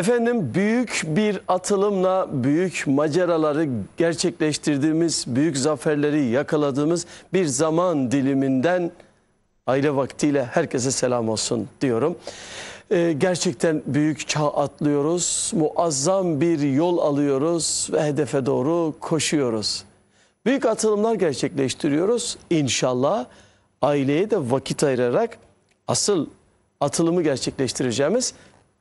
Efendim büyük bir atılımla büyük maceraları gerçekleştirdiğimiz, büyük zaferleri yakaladığımız bir zaman diliminden aile vaktiyle herkese selam olsun diyorum. Ee, gerçekten büyük çağ atlıyoruz, muazzam bir yol alıyoruz ve hedefe doğru koşuyoruz. Büyük atılımlar gerçekleştiriyoruz inşallah aileye de vakit ayırarak asıl atılımı gerçekleştireceğimiz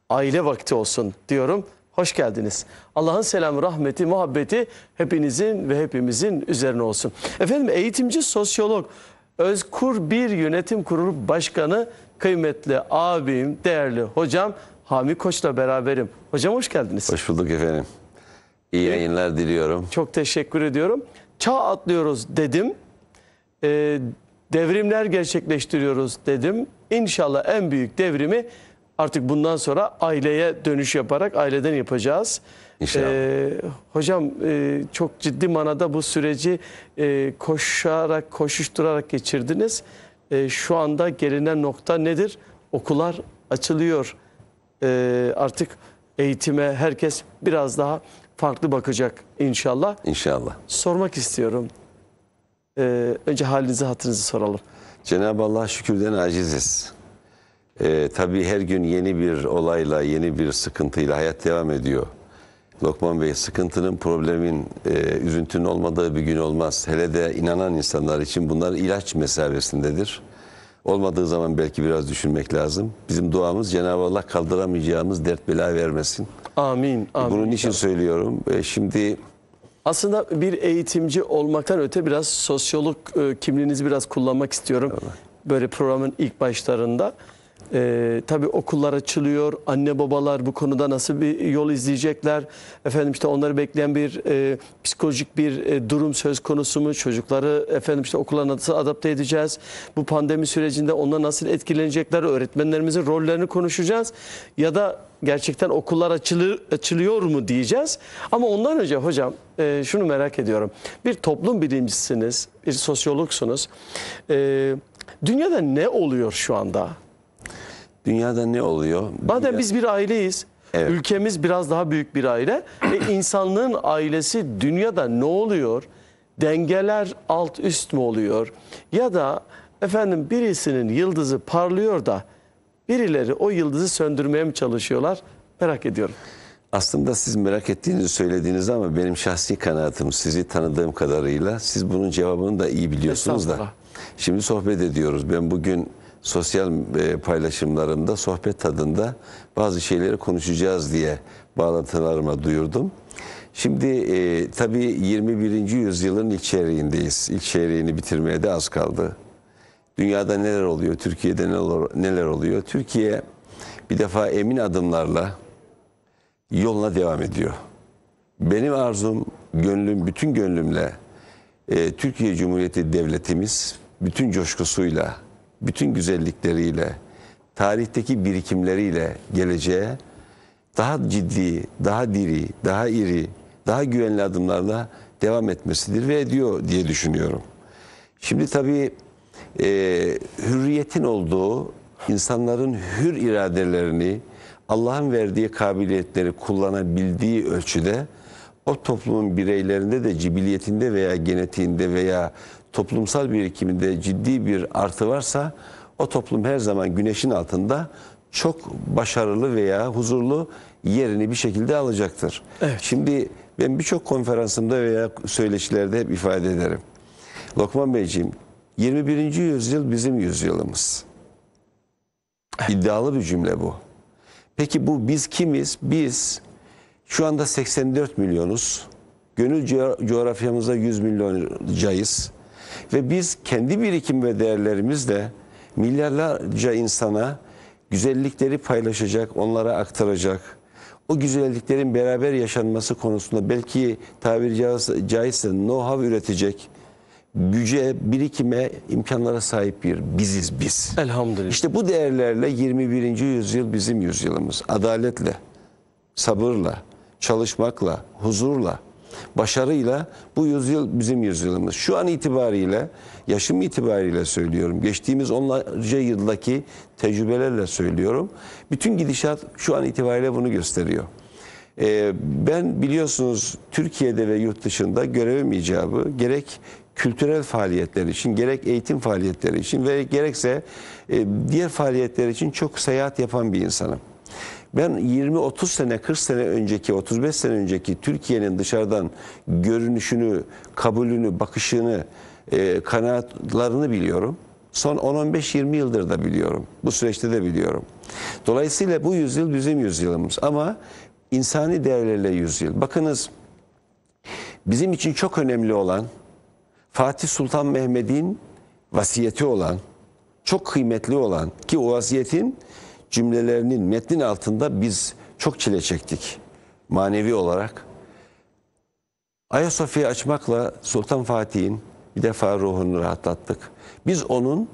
aile vakti olsun diyorum. Hoş geldiniz. Allah'ın selamı, rahmeti, muhabbeti hepinizin ve hepimizin üzerine olsun. Efendim eğitimci sosyolog Özkur Bir Yönetim Kurulu Başkanı kıymetli abim, değerli hocam Hami Koç'la beraberim. Hocam hoş geldiniz. Hoş bulduk efendim. İyi yayınlar diliyorum. Çok teşekkür ediyorum. Çağ atlıyoruz dedim. Ee, devrimler gerçekleştiriyoruz dedim. İnşallah en büyük devrimi Artık bundan sonra aileye dönüş yaparak aileden yapacağız. İnşallah. Ee, hocam e, çok ciddi manada bu süreci e, koşarak, koşuşturarak geçirdiniz. E, şu anda gelinen nokta nedir? Okullar açılıyor. E, artık eğitime herkes biraz daha farklı bakacak inşallah. İnşallah. Sormak istiyorum. Ee, önce halinizi hatırınızı soralım. Cenab-ı Allah şükürden aciziz. E, tabii her gün yeni bir olayla, yeni bir sıkıntıyla hayat devam ediyor. Lokman Bey, sıkıntının, problemin, e, üzüntünün olmadığı bir gün olmaz. Hele de inanan insanlar için bunlar ilaç mesabesindedir. Olmadığı zaman belki biraz düşünmek lazım. Bizim duamız Cenab-ı Allah kaldıramayacağımız dert bela vermesin. Amin. E, amin. Bunun için söylüyorum. E, şimdi... Aslında bir eğitimci olmaktan öte biraz sosyolog e, kimliğinizi biraz kullanmak istiyorum. Tamam. Böyle programın ilk başlarında. E, tabii okullar açılıyor. Anne babalar bu konuda nasıl bir yol izleyecekler? Efendim işte onları bekleyen bir e, psikolojik bir e, durum söz konusu mu? Çocukları efendim işte okula nasıl adapte edeceğiz? Bu pandemi sürecinde onlar nasıl etkilenecekler? Öğretmenlerimizin rollerini konuşacağız. Ya da gerçekten okullar açılır, açılıyor mu diyeceğiz. Ama ondan önce hocam e, şunu merak ediyorum. Bir toplum bilimcisiniz, bir sosyologsunuz. E, dünyada ne oluyor şu anda? Dünyada ne oluyor? Madem Dünya... biz bir aileyiz. Evet. Ülkemiz biraz daha büyük bir aile. e, insanlığın ailesi dünyada ne oluyor? Dengeler alt üst mü oluyor? Ya da efendim birisinin yıldızı parlıyor da birileri o yıldızı söndürmeye mi çalışıyorlar? Merak ediyorum. Aslında siz merak ettiğinizi söylediğiniz ama benim şahsi kanaatim sizi tanıdığım kadarıyla siz bunun cevabını da iyi biliyorsunuz da. Şimdi sohbet ediyoruz. Ben bugün sosyal e, paylaşımlarımda sohbet tadında bazı şeyleri konuşacağız diye bağlantılarıma duyurdum. Şimdi e, tabii 21. yüzyılın içeriğindeyiz, çeyreğindeyiz. bitirmeye de az kaldı. Dünyada neler oluyor, Türkiye'de neler oluyor? Türkiye bir defa emin adımlarla yoluna devam ediyor. Benim arzum, gönlüm, bütün gönlümle e, Türkiye Cumhuriyeti Devletimiz bütün coşkusuyla bütün güzellikleriyle, tarihteki birikimleriyle geleceğe daha ciddi, daha diri, daha iri, daha güvenli adımlarla devam etmesidir ve ediyor diye düşünüyorum. Şimdi tabii e, hürriyetin olduğu insanların hür iradelerini Allah'ın verdiği kabiliyetleri kullanabildiği ölçüde o toplumun bireylerinde de cibiliyetinde veya genetiğinde veya toplumsal birikiminde ciddi bir artı varsa o toplum her zaman güneşin altında çok başarılı veya huzurlu yerini bir şekilde alacaktır. Evet. Şimdi ben birçok konferansımda veya söyleşilerde hep ifade ederim. Lokman Beyciğim 21. yüzyıl bizim yüzyılımız. İddialı bir cümle bu. Peki bu biz kimiz? Biz şu anda 84 milyonuz. Gönül coğrafyamızda 100 milyoncayız. Ve biz kendi birikim ve değerlerimizle milyarlarca insana güzellikleri paylaşacak, onlara aktaracak, o güzelliklerin beraber yaşanması konusunda belki tabiri caizse know-how üretecek, güce, birikime, imkanlara sahip bir biziz biz. Elhamdülillah. İşte bu değerlerle 21. yüzyıl bizim yüzyılımız. Adaletle, sabırla, çalışmakla, huzurla, başarıyla bu yüzyıl bizim yüzyılımız. Şu an itibariyle, yaşım itibariyle söylüyorum. Geçtiğimiz onlarca yıldaki tecrübelerle söylüyorum. Bütün gidişat şu an itibariyle bunu gösteriyor. Ee, ben biliyorsunuz Türkiye'de ve yurt dışında görevim icabı gerek kültürel faaliyetler için, gerek eğitim faaliyetleri için ve gerekse e, diğer faaliyetler için çok seyahat yapan bir insanım. Ben 20-30 sene, 40 sene önceki, 35 sene önceki Türkiye'nin dışarıdan görünüşünü, kabulünü, bakışını, e, kanaatlarını biliyorum. Son 10-15-20 yıldır da biliyorum. Bu süreçte de biliyorum. Dolayısıyla bu yüzyıl bizim yüzyılımız ama insani değerlerle yüzyıl. Bakınız bizim için çok önemli olan Fatih Sultan Mehmet'in vasiyeti olan, çok kıymetli olan ki o vasiyetin cümlelerinin metnin altında biz çok çile çektik manevi olarak. Ayasofya'yı açmakla Sultan Fatih'in bir defa ruhunu rahatlattık. Biz onun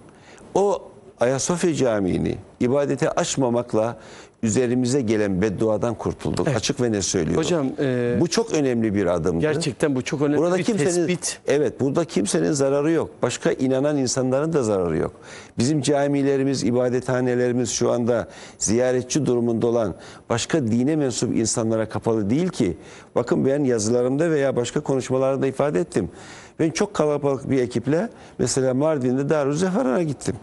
o Ayasofya Camii'ni ibadete açmamakla üzerimize gelen bedduadan kurtulduk. Evet. Açık ve ne söylüyorum. Hocam e, bu çok önemli bir adım. Gerçekten bu çok önemli burada bir kimsenin, tespit. Evet burada kimsenin zararı yok. Başka inanan insanların da zararı yok. Bizim camilerimiz, ibadethanelerimiz şu anda ziyaretçi durumunda olan başka dine mensup insanlara kapalı değil ki. Bakın ben yazılarımda veya başka konuşmalarda ifade ettim. Ben çok kalabalık bir ekiple mesela Mardin'de Darüzzeferan'a gittim.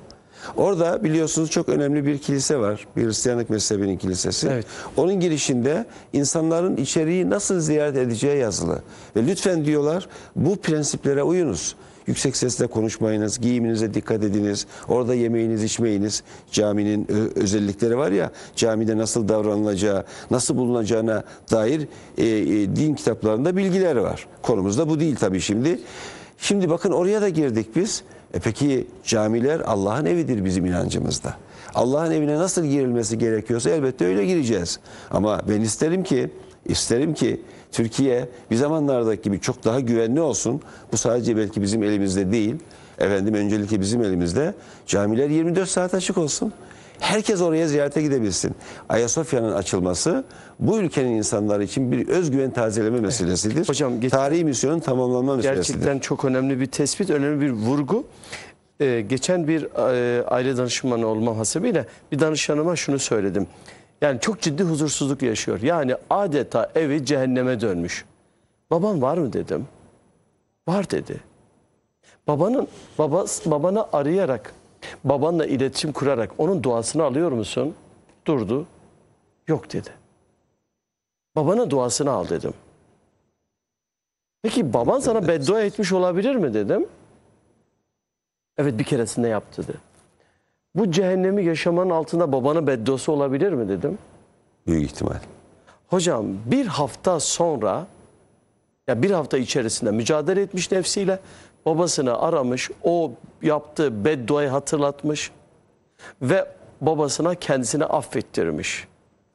Orada biliyorsunuz çok önemli bir kilise var. Bir Hristiyanlık mezhebinin kilisesi. Evet. Onun girişinde insanların içeriği nasıl ziyaret edeceği yazılı. Ve lütfen diyorlar bu prensiplere uyunuz. Yüksek sesle konuşmayınız, giyiminize dikkat ediniz, orada yemeğiniz, içmeyiniz. Caminin özellikleri var ya, camide nasıl davranılacağı, nasıl bulunacağına dair e, e, din kitaplarında bilgiler var. Konumuz da bu değil tabii şimdi. Şimdi bakın oraya da girdik biz. E peki camiler Allah'ın evidir bizim inancımızda. Allah'ın evine nasıl girilmesi gerekiyorsa elbette öyle gireceğiz. Ama ben isterim ki, isterim ki Türkiye bir zamanlardaki gibi çok daha güvenli olsun. Bu sadece belki bizim elimizde değil. Efendim öncelikle bizim elimizde. Camiler 24 saat açık olsun. Herkes oraya ziyarete gidebilsin. Ayasofya'nın açılması bu ülkenin insanları için bir özgüven tazeleme meselesidir. Hocam tarihi misyonun tamamlanma gerçekten meselesidir. Gerçekten çok önemli bir tespit, önemli bir vurgu. Ee, geçen bir e, aile danışmanı olmam hasebiyle bir danışanıma şunu söyledim. Yani çok ciddi huzursuzluk yaşıyor. Yani adeta evi cehenneme dönmüş. Baban var mı dedim. Var dedi. Babanın babas, babana arayarak Babanla iletişim kurarak onun duasını alıyor musun? Durdu. Yok dedi. Babanın duasını al dedim. Peki baban sana beddua etmiş olabilir mi dedim. Evet bir keresinde yaptı dedi. Bu cehennemi yaşamanın altında babanın bedduası olabilir mi dedim. Büyük ihtimal. Hocam bir hafta sonra ya bir hafta içerisinde mücadele etmiş nefsiyle babasını aramış, o yaptığı bedduayı hatırlatmış ve babasına kendisini affettirmiş.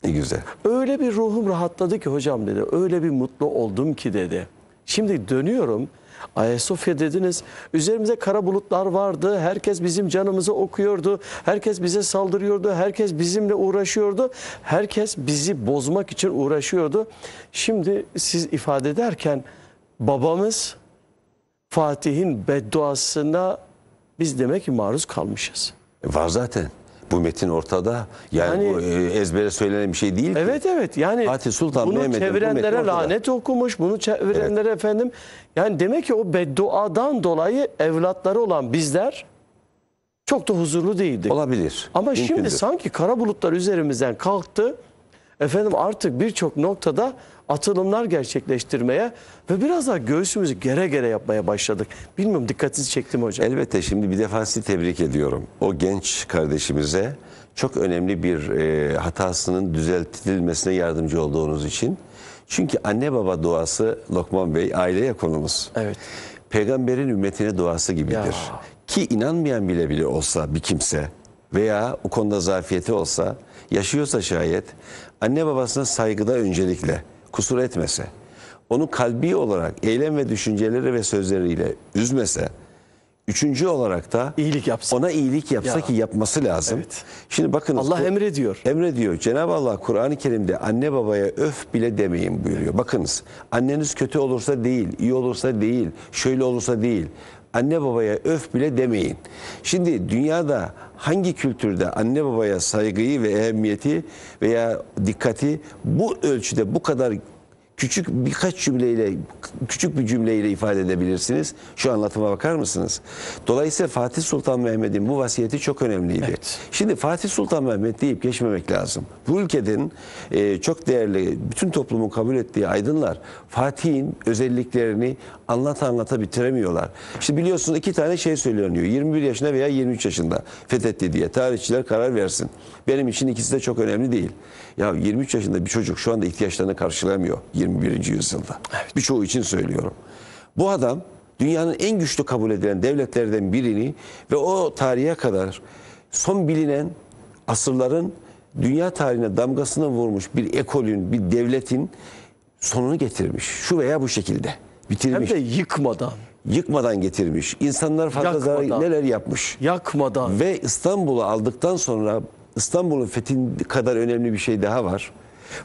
Ne güzel. Öyle bir ruhum rahatladı ki hocam dedi. Öyle bir mutlu oldum ki dedi. Şimdi dönüyorum. Ayasofya dediniz. Üzerimize kara bulutlar vardı. Herkes bizim canımızı okuyordu. Herkes bize saldırıyordu. Herkes bizimle uğraşıyordu. Herkes bizi bozmak için uğraşıyordu. Şimdi siz ifade ederken babamız Fatih'in bedduasına biz demek ki maruz kalmışız. E, var zaten. Bu metin ortada. Yani, yani bu e, ezbere söylenen bir şey değil ki. Evet evet. Yani Fatih Sultan bunu Mehmet'in çevirenlere bu lanet okumuş, bunu çevirenlere evet. efendim yani demek ki o bedduadan dolayı evlatları olan bizler çok da huzurlu değildik. Olabilir. Ama Mümkündür. şimdi sanki kara bulutlar üzerimizden kalktı. Efendim artık birçok noktada atılımlar gerçekleştirmeye ve biraz daha göğsümüzü gere gere yapmaya başladık. Bilmiyorum dikkatinizi çektim hocam. Elbette şimdi bir defa sizi tebrik ediyorum. O genç kardeşimize çok önemli bir e, hatasının düzeltilmesine yardımcı olduğunuz için. Çünkü anne baba duası Lokman Bey aileye konumuz. Evet. Peygamberin ümmetine duası gibidir. Ya. Ki inanmayan bile bile olsa bir kimse veya o konuda zafiyeti olsa yaşıyorsa şayet anne babasına saygıda öncelikle kusur etmese, onu kalbi olarak eylem ve düşünceleri ve sözleriyle üzmese, üçüncü olarak da iyilik yapsa. ona iyilik yapsa ya. ki yapması lazım. Evet. Şimdi bakınız. Allah emrediyor. Emrediyor. Cenab-ı Allah Kur'an-ı Kerim'de anne babaya öf bile demeyin buyuruyor. Bakınız anneniz kötü olursa değil, iyi olursa değil, şöyle olursa değil. Anne babaya öf bile demeyin. Şimdi dünyada hangi kültürde anne babaya saygıyı ve ehemmiyeti veya dikkati bu ölçüde bu kadar küçük birkaç cümleyle küçük bir cümleyle ifade edebilirsiniz. Şu anlatıma bakar mısınız? Dolayısıyla Fatih Sultan Mehmet'in bu vasiyeti çok önemliydi. Evet. Şimdi Fatih Sultan Mehmet deyip geçmemek lazım. Bu ülkenin e, çok değerli bütün toplumun kabul ettiği aydınlar Fatih'in özelliklerini anlat anlata bitiremiyorlar. İşte biliyorsunuz iki tane şey söyleniyor. 21 yaşında veya 23 yaşında fethetti diye. Tarihçiler karar versin. Benim için ikisi de çok önemli değil. Ya 23 yaşında bir çocuk şu anda ihtiyaçlarını karşılamıyor. 21. yüzyılda. Evet. Birçoğu için söylüyorum. Bu adam dünyanın en güçlü kabul edilen devletlerden birini ve o tarihe kadar son bilinen asırların dünya tarihine damgasını vurmuş bir ekolün, bir devletin sonunu getirmiş. Şu veya bu şekilde bitirmiş. Hem de yıkmadan. Yıkmadan getirmiş. İnsanlar fazla zarar neler yapmış. Yakmadan. Ve İstanbul'u aldıktan sonra İstanbul'un fethin kadar önemli bir şey daha var.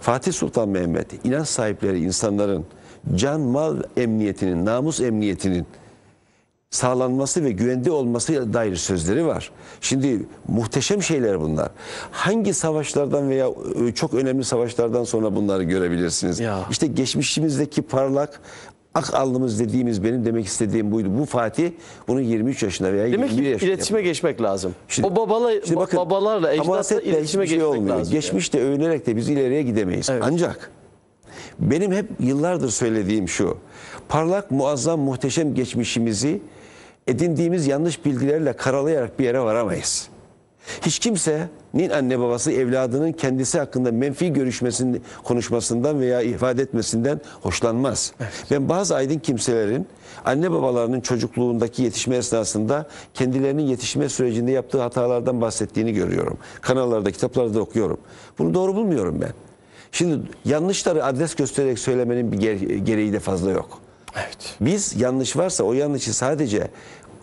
Fatih Sultan Mehmet inanç sahipleri insanların can mal emniyetinin, namus emniyetinin sağlanması ve güvende olması dair sözleri var. Şimdi muhteşem şeyler bunlar. Hangi savaşlardan veya e, çok önemli savaşlardan sonra bunları görebilirsiniz? Ya. İşte geçmişimizdeki parlak Ak alnımız dediğimiz benim demek istediğim buydu. Bu Fatih bunun 23 yaşında veya Demek 21 ki yaşında. iletişime geçmek lazım. Şimdi- o babala, şimdi bakın, babalarla, ecdatla iletişime hiçbir şey geçmek lazım. Geçmişte övünerek de biz ileriye gidemeyiz. Evet. Ancak benim hep yıllardır söylediğim şu. Parlak, muazzam, muhteşem geçmişimizi edindiğimiz yanlış bilgilerle karalayarak bir yere varamayız. Hiç kimsenin anne babası evladının kendisi hakkında menfi görüşmesinin konuşmasından veya ifade etmesinden hoşlanmaz. Evet. Ben bazı aydın kimselerin anne babalarının çocukluğundaki yetişme esnasında kendilerinin yetişme sürecinde yaptığı hatalardan bahsettiğini görüyorum. Kanallarda, kitaplarda okuyorum. Bunu doğru bulmuyorum ben. Şimdi yanlışları adres göstererek söylemenin bir gereği de fazla yok. Evet. Biz yanlış varsa o yanlışı sadece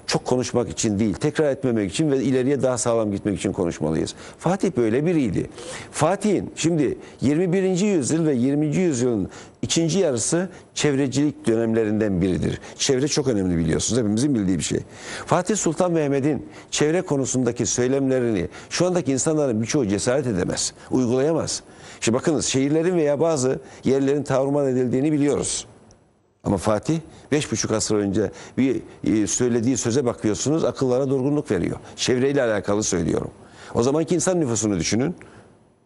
çok konuşmak için değil, tekrar etmemek için ve ileriye daha sağlam gitmek için konuşmalıyız. Fatih böyle biriydi. Fatih'in şimdi 21. yüzyıl ve 20. yüzyılın ikinci yarısı çevrecilik dönemlerinden biridir. Çevre çok önemli biliyorsunuz. Hepimizin bildiği bir şey. Fatih Sultan Mehmet'in çevre konusundaki söylemlerini şu andaki insanların birçoğu cesaret edemez, uygulayamaz. Şimdi bakınız şehirlerin veya bazı yerlerin tavrıman edildiğini biliyoruz. Ama Fatih beş buçuk asır önce bir e, söylediği söze bakıyorsunuz akıllara durgunluk veriyor. Çevreyle alakalı söylüyorum. O zamanki insan nüfusunu düşünün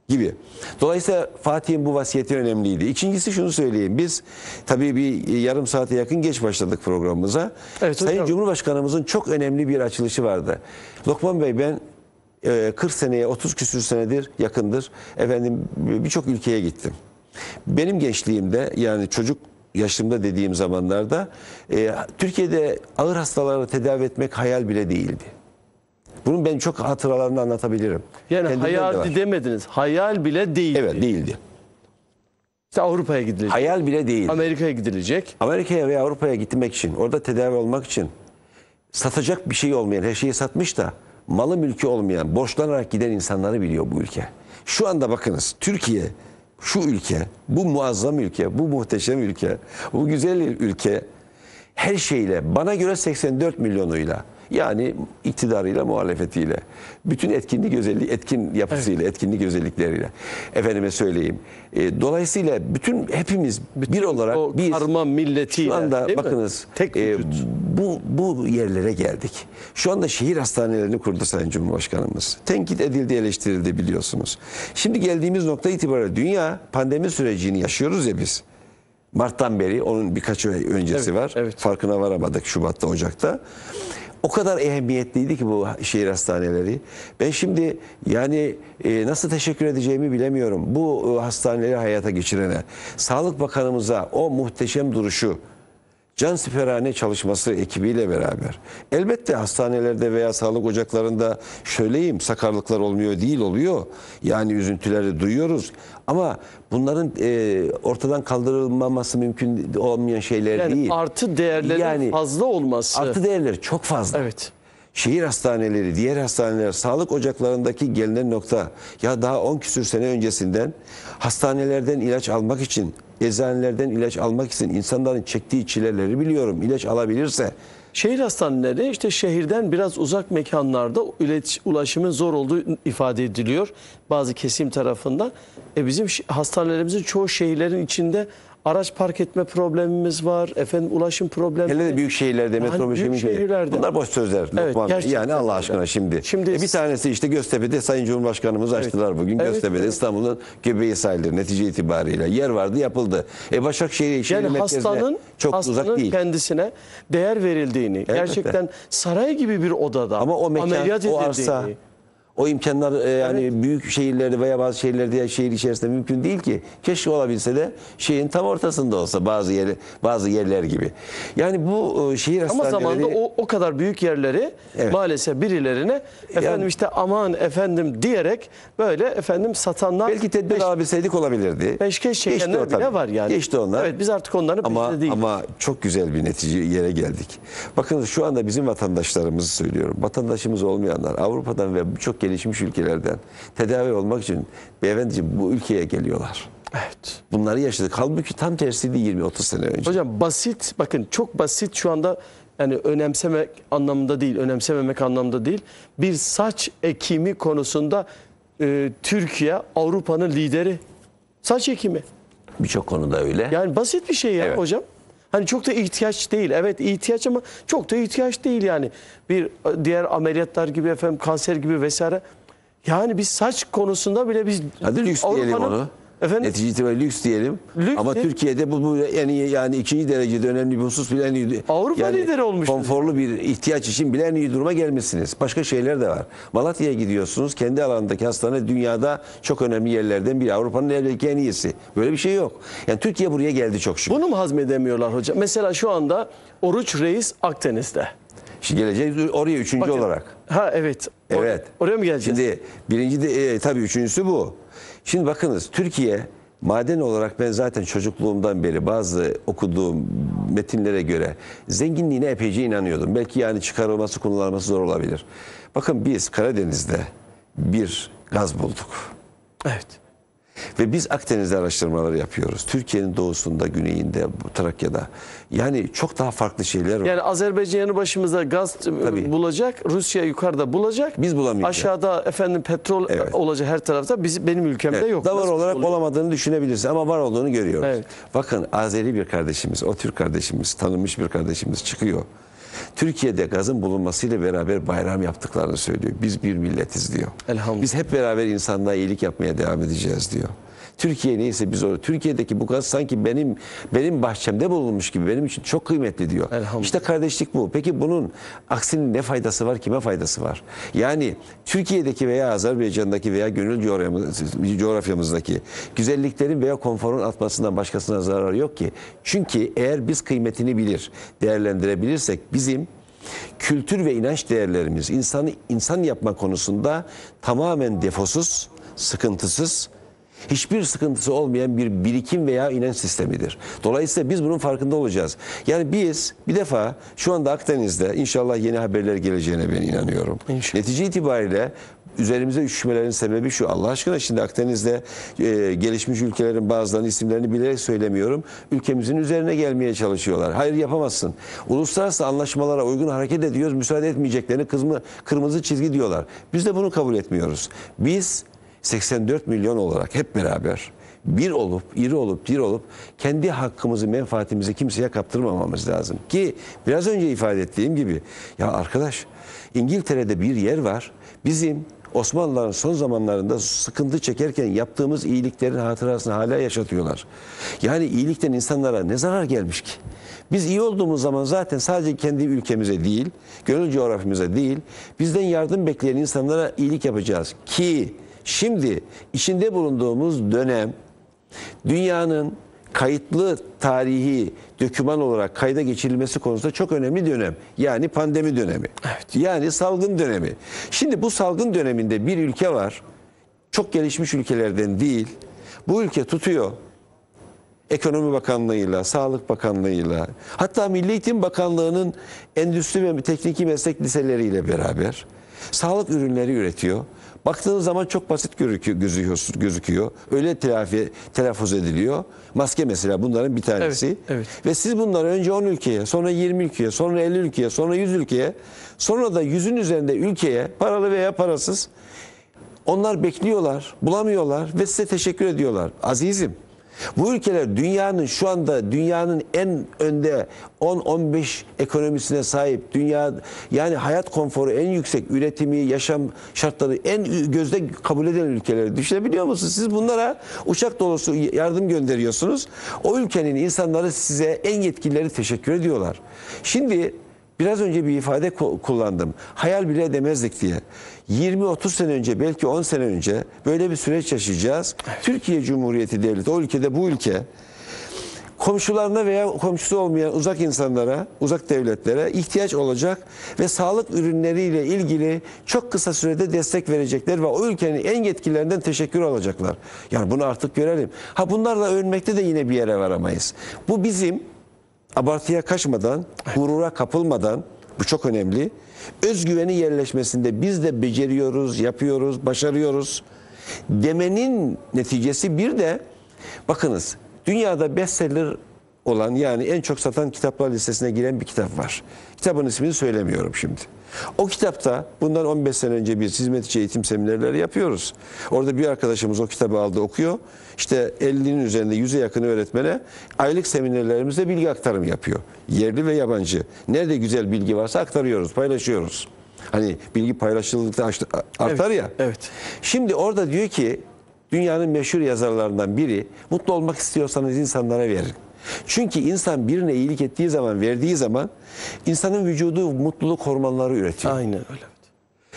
gibi. Dolayısıyla Fatih'in bu vasiyeti önemliydi. İkincisi şunu söyleyeyim. Biz tabii bir e, yarım saate yakın geç başladık programımıza. Evet, Sayın hocam. Cumhurbaşkanımızın çok önemli bir açılışı vardı. Lokman Bey ben 40 e, seneye 30 küsür senedir yakındır efendim birçok ülkeye gittim. Benim gençliğimde yani çocuk yaşımda dediğim zamanlarda e, Türkiye'de ağır hastaları tedavi etmek hayal bile değildi. Bunun ben çok hatıralarını anlatabilirim. Yani Kendimden hayal de demediniz. Hayal bile değildi. Evet değildi. İşte Avrupa'ya gidilecek. Hayal bile değil. Amerika'ya gidilecek. Amerika'ya veya Avrupa'ya gitmek için, orada tedavi olmak için satacak bir şey olmayan, her şeyi satmış da malı mülkü olmayan, borçlanarak giden insanları biliyor bu ülke. Şu anda bakınız Türkiye şu ülke, bu muazzam ülke, bu muhteşem ülke, bu güzel ülke her şeyle bana göre 84 milyonuyla yani iktidarıyla, muhalefetiyle. Bütün etkinlik özelliği, etkin yapısıyla, evet. etkinlik özellikleriyle. Efendime söyleyeyim. E, dolayısıyla bütün hepimiz bütün bir olarak o biz karma milletiyle, şu anda bakınız Tek e, bu, bu yerlere geldik. Şu anda şehir hastanelerini kurdu Sayın Cumhurbaşkanımız. Tenkit edildi, eleştirildi biliyorsunuz. Şimdi geldiğimiz nokta itibariyle dünya pandemi sürecini yaşıyoruz ya biz. Mart'tan beri onun birkaç ay öncesi evet, var. Evet. Farkına varamadık Şubat'ta, Ocak'ta. O kadar ehemmiyetliydi ki bu şehir hastaneleri. Ben şimdi yani e, nasıl teşekkür edeceğimi bilemiyorum. Bu e, hastaneleri hayata geçirene, Sağlık Bakanımıza o muhteşem duruşu, cansiferane çalışması ekibiyle beraber. Elbette hastanelerde veya sağlık ocaklarında şöyleyim sakarlıklar olmuyor değil oluyor. Yani üzüntüleri duyuyoruz. Ama bunların e, ortadan kaldırılmaması mümkün olmayan şeyler yani değil. Artı değerlerin yani, fazla olması. Artı değerleri çok fazla. Evet şehir hastaneleri, diğer hastaneler, sağlık ocaklarındaki gelinen nokta ya daha 10 küsür sene öncesinden hastanelerden ilaç almak için eczanelerden ilaç almak için insanların çektiği çileleri biliyorum. İlaç alabilirse Şehir hastaneleri işte şehirden biraz uzak mekanlarda iletişim, ulaşımın zor olduğu ifade ediliyor bazı kesim tarafından. E bizim hastanelerimizin çoğu şehirlerin içinde araç park etme problemimiz var. Efendim ulaşım problemi. Hele de büyük şehirlerde, yani metro büyük şehirlerde. Bunlar boş sözler. Evet, yani Allah aşkına şimdi. şimdi e bir tanesi işte Göztepe'de Sayın Cumhurbaşkanımız evet. açtılar bugün. Evet, Göztepe'de evet. İstanbul'un göbeği sayılır netice itibariyle. Yer vardı yapıldı. E Başakşehir şehir yani hastanın, çok hastanın uzak değil. kendisine değer verildiğini, evet, gerçekten evet. saray gibi bir odada Ama o mekan, ameliyat edildiğini. O arsa, o imkanlar e, yani evet. büyük şehirlerde veya bazı şehirlerde ya şehir içerisinde mümkün değil ki. Keşke olabilse de şehrin tam ortasında olsa bazı yer, bazı yerler gibi. Yani bu e, şehir Ama hastaneleri... Ama zamanında o, o kadar büyük yerleri evet. maalesef birilerine efendim yani, işte aman efendim diyerek böyle efendim satanlar... Belki tedbir alabilseydik olabilirdi. Peşkeş çekenler bile tabii. var yani. Geçti onlar. Evet biz artık onların ama, peşinde Ama çok güzel bir netice yere geldik. Bakın şu anda bizim vatandaşlarımızı söylüyorum. Vatandaşımız olmayanlar Avrupa'dan ve birçok gelişmiş ülkelerden tedavi olmak için beyefendiciğim bu ülkeye geliyorlar. Evet. Bunları yaşadık. Halbuki tam tersiydi 20-30 sene önce. Hocam basit bakın çok basit şu anda yani önemsemek anlamında değil, önemsememek anlamında değil. Bir saç ekimi konusunda e, Türkiye Avrupa'nın lideri. Saç ekimi. Birçok konuda öyle. Yani basit bir şey ya evet. hocam. Hani çok da ihtiyaç değil. Evet ihtiyaç ama çok da ihtiyaç değil yani. Bir e, diğer ameliyatlar gibi efendim kanser gibi vesaire. Yani biz saç konusunda bile biz Hadi lüks diyelim onu. Efendim? Netice itibariyle lüks diyelim. Lüks Ama ne? Türkiye'de bu, bu yani, yani ikinci derecede önemli bir husus bile en iyi. Avrupa yani, lideri olmuş. Konforlu bir ihtiyaç için bile en iyi duruma gelmişsiniz. Başka şeyler de var. Malatya'ya gidiyorsunuz. Kendi alanındaki hastane dünyada çok önemli yerlerden biri. Avrupa'nın evdeki en iyisi. Böyle bir şey yok. Yani Türkiye buraya geldi çok şükür. Bunu mu hazmedemiyorlar hocam? Mesela şu anda Oruç Reis Akdeniz'de. Şimdi geleceğiz oraya üçüncü Bakın, olarak. Ha evet. Evet. Oraya mı geleceğiz? Şimdi birinci de e, tabii üçüncüsü bu. Şimdi bakınız Türkiye maden olarak ben zaten çocukluğumdan beri bazı okuduğum metinlere göre zenginliğine epeyce inanıyordum. Belki yani çıkarılması, kullanılması zor olabilir. Bakın biz Karadeniz'de bir gaz bulduk. Evet. Ve biz Akdeniz'de araştırmaları yapıyoruz. Türkiye'nin doğusunda, güneyinde, Trakya'da. Yani çok daha farklı şeyler var. Yani Azerbaycan'ı başımıza gaz Tabii. bulacak, Rusya yukarıda bulacak. Biz bulamayacağız. Aşağıda efendim petrol evet. olacak her tarafta. Biz, benim ülkemde evet. yok. Davar olarak oluyor? olamadığını düşünebilirsin ama var olduğunu görüyoruz. Evet. Bakın Azeri bir kardeşimiz, o Türk kardeşimiz, tanınmış bir kardeşimiz çıkıyor. Türkiye'de gazın bulunmasıyla beraber bayram yaptıklarını söylüyor. Biz bir milletiz diyor. Elhamdülillah. Biz hep beraber insanlığa iyilik yapmaya devam edeceğiz diyor. Türkiye neyse biz orada. Türkiye'deki bu gaz sanki benim benim bahçemde bulunmuş gibi benim için çok kıymetli diyor. İşte kardeşlik bu. Peki bunun aksinin ne faydası var, kime faydası var? Yani Türkiye'deki veya Azerbaycan'daki veya gönül coğrafyamızdaki güzelliklerin veya konforun atmasından başkasına zararı yok ki. Çünkü eğer biz kıymetini bilir, değerlendirebilirsek bizim kültür ve inanç değerlerimiz insanı insan yapma konusunda tamamen defosuz, sıkıntısız, hiçbir sıkıntısı olmayan bir birikim veya inanç sistemidir. Dolayısıyla biz bunun farkında olacağız. Yani biz bir defa şu anda Akdeniz'de inşallah yeni haberler geleceğine ben inanıyorum. İnşallah. Netice itibariyle üzerimize üşüşmelerin sebebi şu. Allah aşkına şimdi Akdeniz'de e, gelişmiş ülkelerin bazılarının isimlerini bilerek söylemiyorum. Ülkemizin üzerine gelmeye çalışıyorlar. Hayır yapamazsın. Uluslararası anlaşmalara uygun hareket ediyoruz. Müsaade etmeyeceklerini kızmı, kırmızı çizgi diyorlar. Biz de bunu kabul etmiyoruz. Biz 84 milyon olarak hep beraber bir olup, iri olup, dir olup kendi hakkımızı, menfaatimizi kimseye kaptırmamamız lazım. Ki biraz önce ifade ettiğim gibi ya arkadaş İngiltere'de bir yer var. Bizim Osmanlıların son zamanlarında sıkıntı çekerken yaptığımız iyiliklerin hatırasını hala yaşatıyorlar. Yani iyilikten insanlara ne zarar gelmiş ki? Biz iyi olduğumuz zaman zaten sadece kendi ülkemize değil, gönül coğrafimize değil, bizden yardım bekleyen insanlara iyilik yapacağız ki Şimdi içinde bulunduğumuz dönem dünyanın kayıtlı tarihi döküman olarak kayda geçirilmesi konusunda çok önemli dönem. Yani pandemi dönemi. Evet. Yani salgın dönemi. Şimdi bu salgın döneminde bir ülke var. Çok gelişmiş ülkelerden değil. Bu ülke tutuyor. Ekonomi Bakanlığı'yla, Sağlık Bakanlığı'yla, hatta Milli Eğitim Bakanlığı'nın Endüstri ve Tekniki Meslek Liseleri'yle beraber sağlık ürünleri üretiyor. Baktığınız zaman çok basit gözüküyor, gözüküyor. Öyle telafi, telaffuz ediliyor. Maske mesela bunların bir tanesi. Evet, evet. Ve siz bunları önce 10 ülkeye, sonra 20 ülkeye, sonra 50 ülkeye, sonra 100 ülkeye, sonra da 100'ün üzerinde ülkeye paralı veya parasız onlar bekliyorlar, bulamıyorlar ve size teşekkür ediyorlar. Azizim bu ülkeler dünyanın şu anda dünyanın en önde 10-15 ekonomisine sahip dünya yani hayat konforu en yüksek üretimi yaşam şartları en gözde kabul edilen ülkeleri düşünebiliyor musunuz? Siz bunlara uçak dolusu yardım gönderiyorsunuz. O ülkenin insanları size en yetkilileri teşekkür ediyorlar. Şimdi biraz önce bir ifade kullandım. Hayal bile edemezdik diye. 20-30 sene önce belki 10 sene önce böyle bir süreç yaşayacağız. Türkiye Cumhuriyeti Devleti o ülkede bu ülke komşularına veya komşusu olmayan uzak insanlara, uzak devletlere ihtiyaç olacak ve sağlık ürünleriyle ilgili çok kısa sürede destek verecekler ve o ülkenin en yetkililerinden teşekkür alacaklar. Yani bunu artık görelim. Ha bunlarla ölmekte de yine bir yere varamayız. Bu bizim abartıya kaçmadan, gurura kapılmadan bu çok önemli özgüveni yerleşmesinde biz de beceriyoruz, yapıyoruz, başarıyoruz demenin neticesi bir de bakınız dünyada bestseller olan yani en çok satan kitaplar listesine giren bir kitap var. Kitabın ismini söylemiyorum şimdi. O kitapta bundan 15 sene önce bir hizmet eğitim seminerleri yapıyoruz. Orada bir arkadaşımız o kitabı aldı okuyor. İşte 50'nin üzerinde 100'e yakın öğretmene aylık seminerlerimizde bilgi aktarımı yapıyor. Yerli ve yabancı. Nerede güzel bilgi varsa aktarıyoruz, paylaşıyoruz. Hani bilgi paylaşıldıkça artar evet, ya. Evet. Şimdi orada diyor ki dünyanın meşhur yazarlarından biri mutlu olmak istiyorsanız insanlara verin. Çünkü insan birine iyilik ettiği zaman, verdiği zaman insanın vücudu mutluluk hormonları üretiyor. Aynen öyle.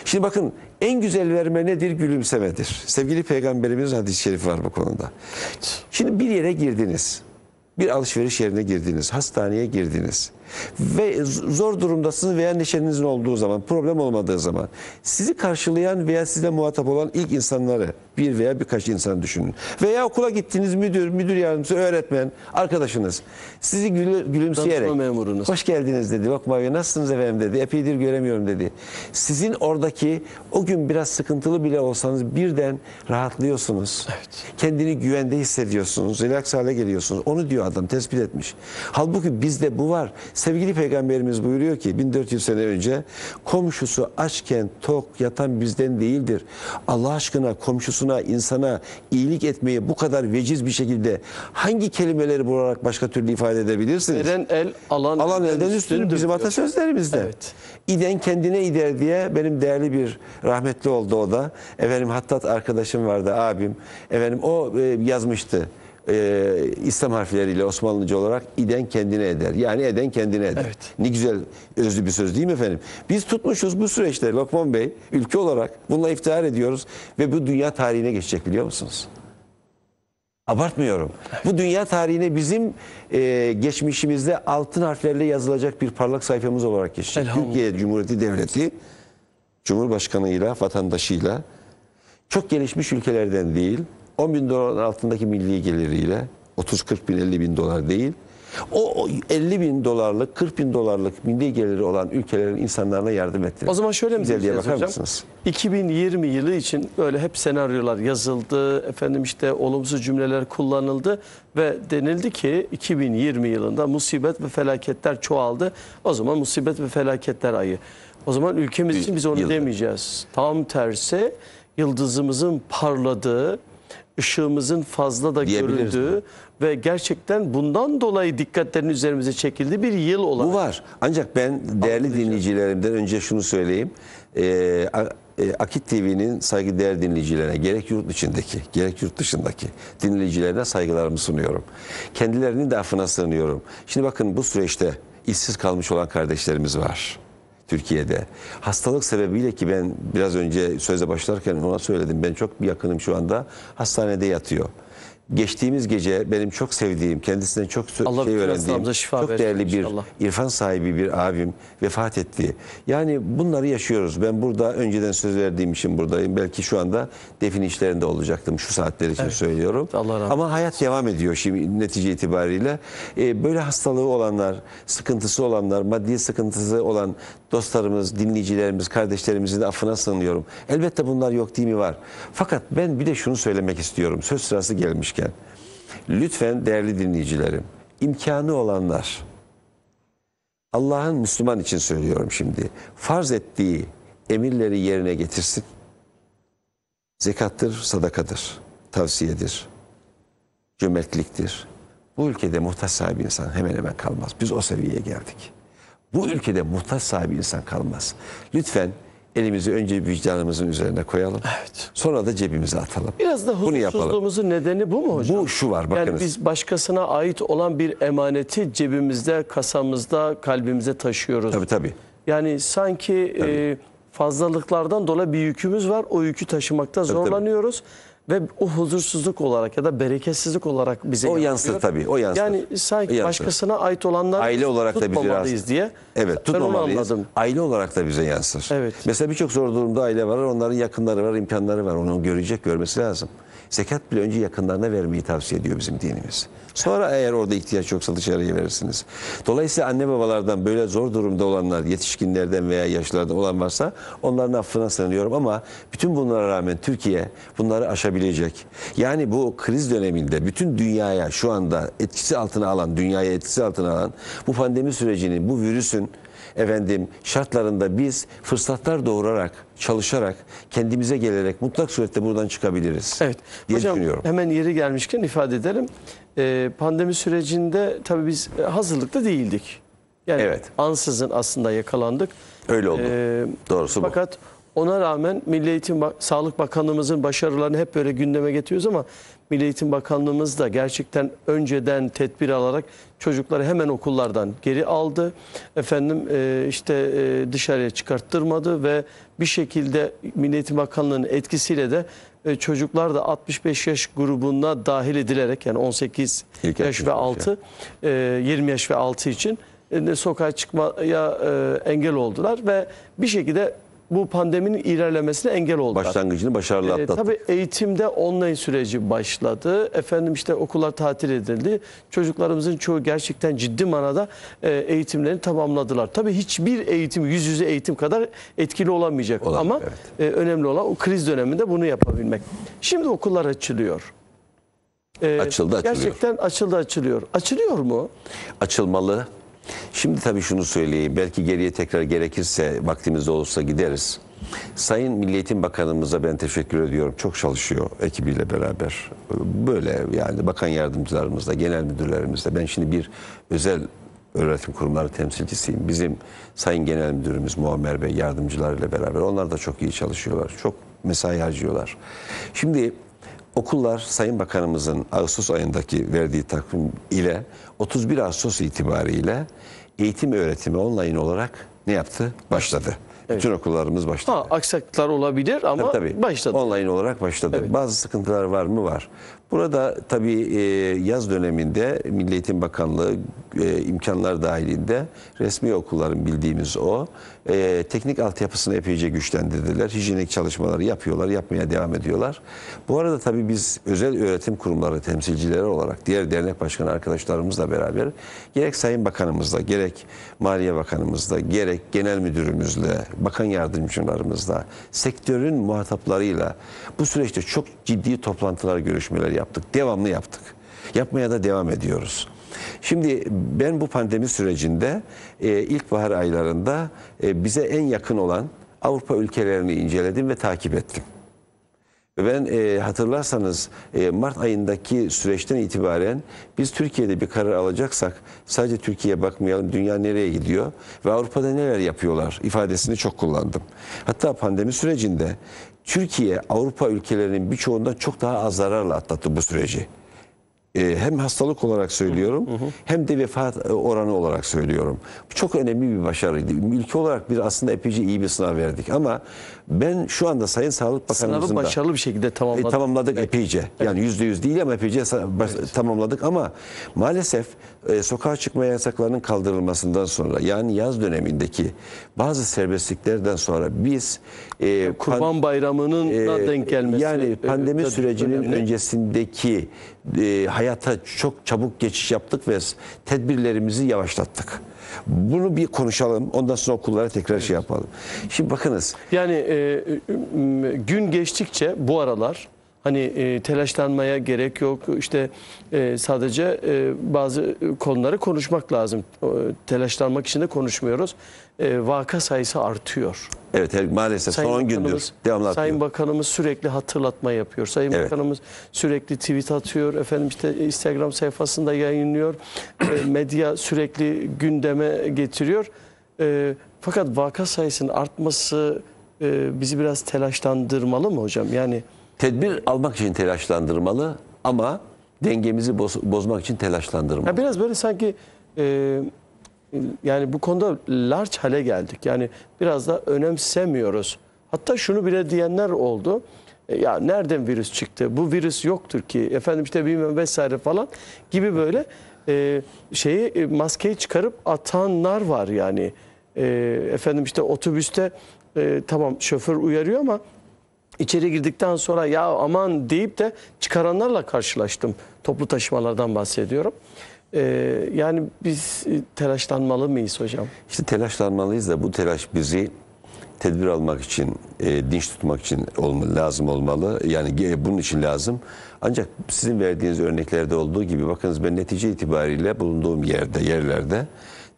Şimdi bakın en güzel verme nedir? Gülümsemedir. Sevgili peygamberimiz hadis-i şerif var bu konuda. Şimdi bir yere girdiniz. Bir alışveriş yerine girdiniz. Hastaneye girdiniz. Ve zor durumdasınız veya neşenizin olduğu zaman, problem olmadığı zaman. Sizi karşılayan veya size muhatap olan ilk insanları bir veya birkaç insan düşünün. Veya okula gittiğiniz müdür, müdür yardımcısı, öğretmen, arkadaşınız sizi gül, gülümseyerek memurunuz. hoş geldiniz dedi. Bak Mavi nasılsınız efendim dedi. Epeydir göremiyorum dedi. Sizin oradaki o gün biraz sıkıntılı bile olsanız birden rahatlıyorsunuz. Evet. Kendini güvende hissediyorsunuz. Relax hale geliyorsunuz. Onu diyor adam tespit etmiş. Halbuki bizde bu var. Sevgili peygamberimiz buyuruyor ki 1400 sene önce komşusu açken tok yatan bizden değildir. Allah aşkına komşusunun dostuna, insana iyilik etmeyi bu kadar veciz bir şekilde hangi kelimeleri bularak başka türlü ifade edebilirsiniz? Neden el alan, alan elden, elden üstündür bizim atasözlerimizde. Evet. İden kendine ider diye benim değerli bir rahmetli oldu o da. Efendim hattat arkadaşım vardı abim. Efendim o e, yazmıştı e, İslam harfleriyle Osmanlıca olarak iden kendine eder. Yani eden kendine eder. Evet. Ne güzel özlü bir söz değil mi efendim? Biz tutmuşuz bu süreçte Lokman Bey ülke olarak bununla iftihar ediyoruz ve bu dünya tarihine geçecek biliyor musunuz? Abartmıyorum. Bu dünya tarihine bizim e, geçmişimizde altın harflerle yazılacak bir parlak sayfamız olarak geçecek. Türkiye Cumhuriyeti Devleti Cumhurbaşkanıyla, vatandaşıyla çok gelişmiş ülkelerden değil, 10 bin dolar altındaki milli geliriyle 30-40 bin 50 bin dolar değil. O 50 bin dolarlık 40 bin dolarlık milli geliri olan ülkelerin insanlarına yardım ettiler. O zaman şöyle mi diyeceğiz bakar hocam? Mısınız? 2020 yılı için böyle hep senaryolar yazıldı. Efendim işte olumsuz cümleler kullanıldı ve denildi ki 2020 yılında musibet ve felaketler çoğaldı. O zaman musibet ve felaketler ayı. O zaman ülkemiz için biz onu Yıldır. demeyeceğiz. Tam tersi yıldızımızın parladığı ışığımızın fazla da görüldüğü ve gerçekten bundan dolayı dikkatlerin üzerimize çekildiği bir yıl olarak. Bu var. Ancak ben değerli dinleyicilerimden önce şunu söyleyeyim. Ee, e, Akit TV'nin saygıdeğer dinleyicilerine gerek yurt içindeki gerek yurt dışındaki dinleyicilerine saygılarımı sunuyorum. Kendilerinin de affına sığınıyorum. Şimdi bakın bu süreçte işsiz kalmış olan kardeşlerimiz var. Türkiye'de. Hastalık sebebiyle ki ben biraz önce söze başlarken ona söyledim. Ben çok yakınım şu anda hastanede yatıyor. Geçtiğimiz gece benim çok sevdiğim, kendisinden çok Allah şey öğrendiğim, şifa çok değerli inşallah. bir irfan sahibi bir abim vefat etti. Yani bunları yaşıyoruz. Ben burada önceden söz verdiğim için buradayım. Belki şu anda defin işlerinde olacaktım. Şu saatler için evet. söylüyorum. Allah Ama hayat devam ediyor şimdi netice itibariyle. Ee, böyle hastalığı olanlar, sıkıntısı olanlar, maddi sıkıntısı olan dostlarımız, dinleyicilerimiz, kardeşlerimizin affına sığınıyorum. Elbette bunlar yok değil mi var. Fakat ben bir de şunu söylemek istiyorum söz sırası gelmişken. Lütfen değerli dinleyicilerim, imkanı olanlar, Allah'ın Müslüman için söylüyorum şimdi, farz ettiği emirleri yerine getirsin. Zekattır, sadakadır, tavsiyedir, cömertliktir. Bu ülkede muhtaç sahibi insan hemen hemen kalmaz. Biz o seviyeye geldik. Bu ülkede muhtaç sahibi insan kalmaz. Lütfen elimizi önce vicdanımızın üzerine koyalım. Evet. Sonra da cebimize atalım. Biraz da huzursuzluğumuzun nedeni bu mu hocam? Bu şu var bakınız. Yani biz başkasına ait olan bir emaneti cebimizde, kasamızda, kalbimize taşıyoruz. Tabii tabii. Yani sanki tabii. E, fazlalıklardan dolayı bir yükümüz var. O yükü taşımakta tabii, zorlanıyoruz. Tabii ve o huzursuzluk olarak ya da bereketsizlik olarak bize o yansır tabii o yansır. Yani sanki yansır. başkasına ait olanlar aile olarak da bize yansır. diye. Evet tutmamalıyız. Aile olarak da bize yansır. Evet. Mesela birçok zor durumda aile var onların yakınları var imkanları var onu görecek görmesi lazım. Zekat bile önce yakınlarına vermeyi tavsiye ediyor bizim dinimiz. Sonra eğer orada ihtiyaç yoksa dışarıya verirsiniz. Dolayısıyla anne babalardan böyle zor durumda olanlar, yetişkinlerden veya yaşlılardan olan varsa onların affına sığınıyorum ama bütün bunlara rağmen Türkiye bunları aşabilecek. Yani bu kriz döneminde bütün dünyaya şu anda etkisi altına alan, dünyaya etkisi altına alan bu pandemi sürecinin, bu virüsün efendim şartlarında biz fırsatlar doğurarak, çalışarak, kendimize gelerek mutlak surette buradan çıkabiliriz. Evet. Diye Hocam düşünüyorum. hemen yeri gelmişken ifade edelim. Ee, pandemi sürecinde tabii biz e, hazırlıklı değildik. Yani evet. ansızın aslında yakalandık. Öyle oldu. Ee, Doğrusu fakat bu. Fakat ona rağmen Milli Eğitim Sağlık Bakanımızın başarılarını hep böyle gündeme getiriyoruz ama Milli Eğitim Bakanlığımız da gerçekten önceden tedbir alarak çocukları hemen okullardan geri aldı. Efendim e, işte e, dışarıya çıkarttırmadı ve bir şekilde Milli Eğitim Bakanlığı'nın etkisiyle de e, çocuklar da 65 yaş grubuna dahil edilerek yani 18 İlk yaş ve 6 e, 20 yaş ve 6 için e, sokağa çıkmaya e, engel oldular ve bir şekilde bu pandeminin ilerlemesine engel oldu. Başlangıcını başarılı ee, atlattık. E, tabii eğitimde online süreci başladı. Efendim işte okullar tatil edildi. Çocuklarımızın çoğu gerçekten ciddi manada e, eğitimlerini tamamladılar. Tabii hiçbir eğitim, yüz yüze eğitim kadar etkili olamayacak. Olan, Ama evet. e, önemli olan o kriz döneminde bunu yapabilmek. Şimdi okullar açılıyor. Ee, açıldı açılıyor. Gerçekten açıldı açılıyor. Açılıyor mu? Açılmalı. Şimdi tabii şunu söyleyeyim. Belki geriye tekrar gerekirse vaktimiz olsa gideriz. Sayın Milliyetin Bakanımıza ben teşekkür ediyorum. Çok çalışıyor ekibiyle beraber. Böyle yani bakan yardımcılarımızla, genel müdürlerimizle. Ben şimdi bir özel öğretim kurumları temsilcisiyim. Bizim Sayın Genel Müdürümüz Muammer Bey yardımcılarıyla beraber. Onlar da çok iyi çalışıyorlar. Çok mesai harcıyorlar. Şimdi okullar Sayın Bakanımızın Ağustos ayındaki verdiği takvim ile 31 Ağustos itibariyle eğitim öğretimi online olarak ne yaptı? Başladı. Evet. Bütün okullarımız başladı. Ha, aksaklıklar olabilir ama tabii, tabii. başladı. Online olarak başladı. Evet. Bazı sıkıntılar var mı? Var. Burada tabii e, yaz döneminde Milli Eğitim Bakanlığı e, imkanlar dahilinde resmi okulların bildiğimiz o e, teknik altyapısını epeyce güçlendirdiler. Hijyenik çalışmaları yapıyorlar, yapmaya devam ediyorlar. Bu arada tabii biz özel öğretim kurumları temsilcileri olarak diğer dernek başkanı arkadaşlarımızla beraber gerek Sayın Bakanımızla, gerek Maliye Bakanımızla, gerek Genel Müdürümüzle, Bakan Yardımcılarımızla, sektörün muhataplarıyla bu süreçte çok ciddi toplantılar, görüşmeler yaptık. Devamlı yaptık yapmaya da devam ediyoruz. Şimdi ben bu pandemi sürecinde e, ilkbahar aylarında e, bize en yakın olan Avrupa ülkelerini inceledim ve takip ettim. Ben e, hatırlarsanız e, Mart ayındaki süreçten itibaren biz Türkiye'de bir karar alacaksak sadece Türkiye'ye bakmayalım dünya nereye gidiyor ve Avrupa'da neler yapıyorlar ifadesini çok kullandım. Hatta pandemi sürecinde Türkiye Avrupa ülkelerinin birçoğundan çok daha az zararla atlattı bu süreci. Ee, hem hastalık olarak söylüyorum hı hı. hem de vefat e, oranı olarak söylüyorum. Bu çok önemli bir başarıydı. Ülke olarak bir aslında epeyce iyi bir sınav verdik ama ben şu anda Sayın Sağlık Bakanımızın Sınavı başarılı bir şekilde tamamladık. E, tamamladık evet. epeyce. Yani yüzde yüz değil ama epeyce evet. tamamladık ama maalesef e, sokağa çıkma yasaklarının kaldırılmasından sonra yani yaz dönemindeki bazı serbestliklerden sonra biz... E, Kurban Bayramı'nın e, denk gelmesi. Yani e, pandemi e, sürecinin önemli. öncesindeki e, hayata çok çabuk geçiş yaptık ve tedbirlerimizi yavaşlattık. Bunu bir konuşalım. Ondan sonra okullara tekrar şey evet. şey yapalım. Şimdi bakınız. Yani e, gün geçtikçe bu aralar hani e, telaşlanmaya gerek yok. İşte e, sadece e, bazı konuları konuşmak lazım. E, telaşlanmak için de konuşmuyoruz e, vaka sayısı artıyor. Evet her, maalesef Sayın son Bakanımız, gündür devamlı Sayın atıyor. Bakanımız sürekli hatırlatma yapıyor. Sayın evet. Bakanımız sürekli tweet atıyor. Efendim işte Instagram sayfasında yayınlıyor. e, medya sürekli gündeme getiriyor. E, fakat vaka sayısının artması e, bizi biraz telaşlandırmalı mı hocam? Yani tedbir almak için telaşlandırmalı ama dengemizi boz, bozmak için telaşlandırmalı. Ya biraz böyle sanki e, yani bu konuda large hale geldik. Yani biraz da önemsemiyoruz. Hatta şunu bile diyenler oldu. E, ya nereden virüs çıktı? Bu virüs yoktur ki. Efendim işte bilmem vesaire falan gibi böyle e, şeyi e, maskeyi çıkarıp atanlar var yani. E, efendim işte otobüste e, tamam şoför uyarıyor ama içeri girdikten sonra ya aman deyip de çıkaranlarla karşılaştım. Toplu taşımalardan bahsediyorum. Ee, yani biz e, telaşlanmalı mıyız hocam? İşte telaşlanmalıyız da bu telaş bizi tedbir almak için, e, dinç tutmak için olmalı, lazım olmalı. Yani e, bunun için lazım. Ancak sizin verdiğiniz örneklerde olduğu gibi bakınız ben netice itibariyle bulunduğum yerde, yerlerde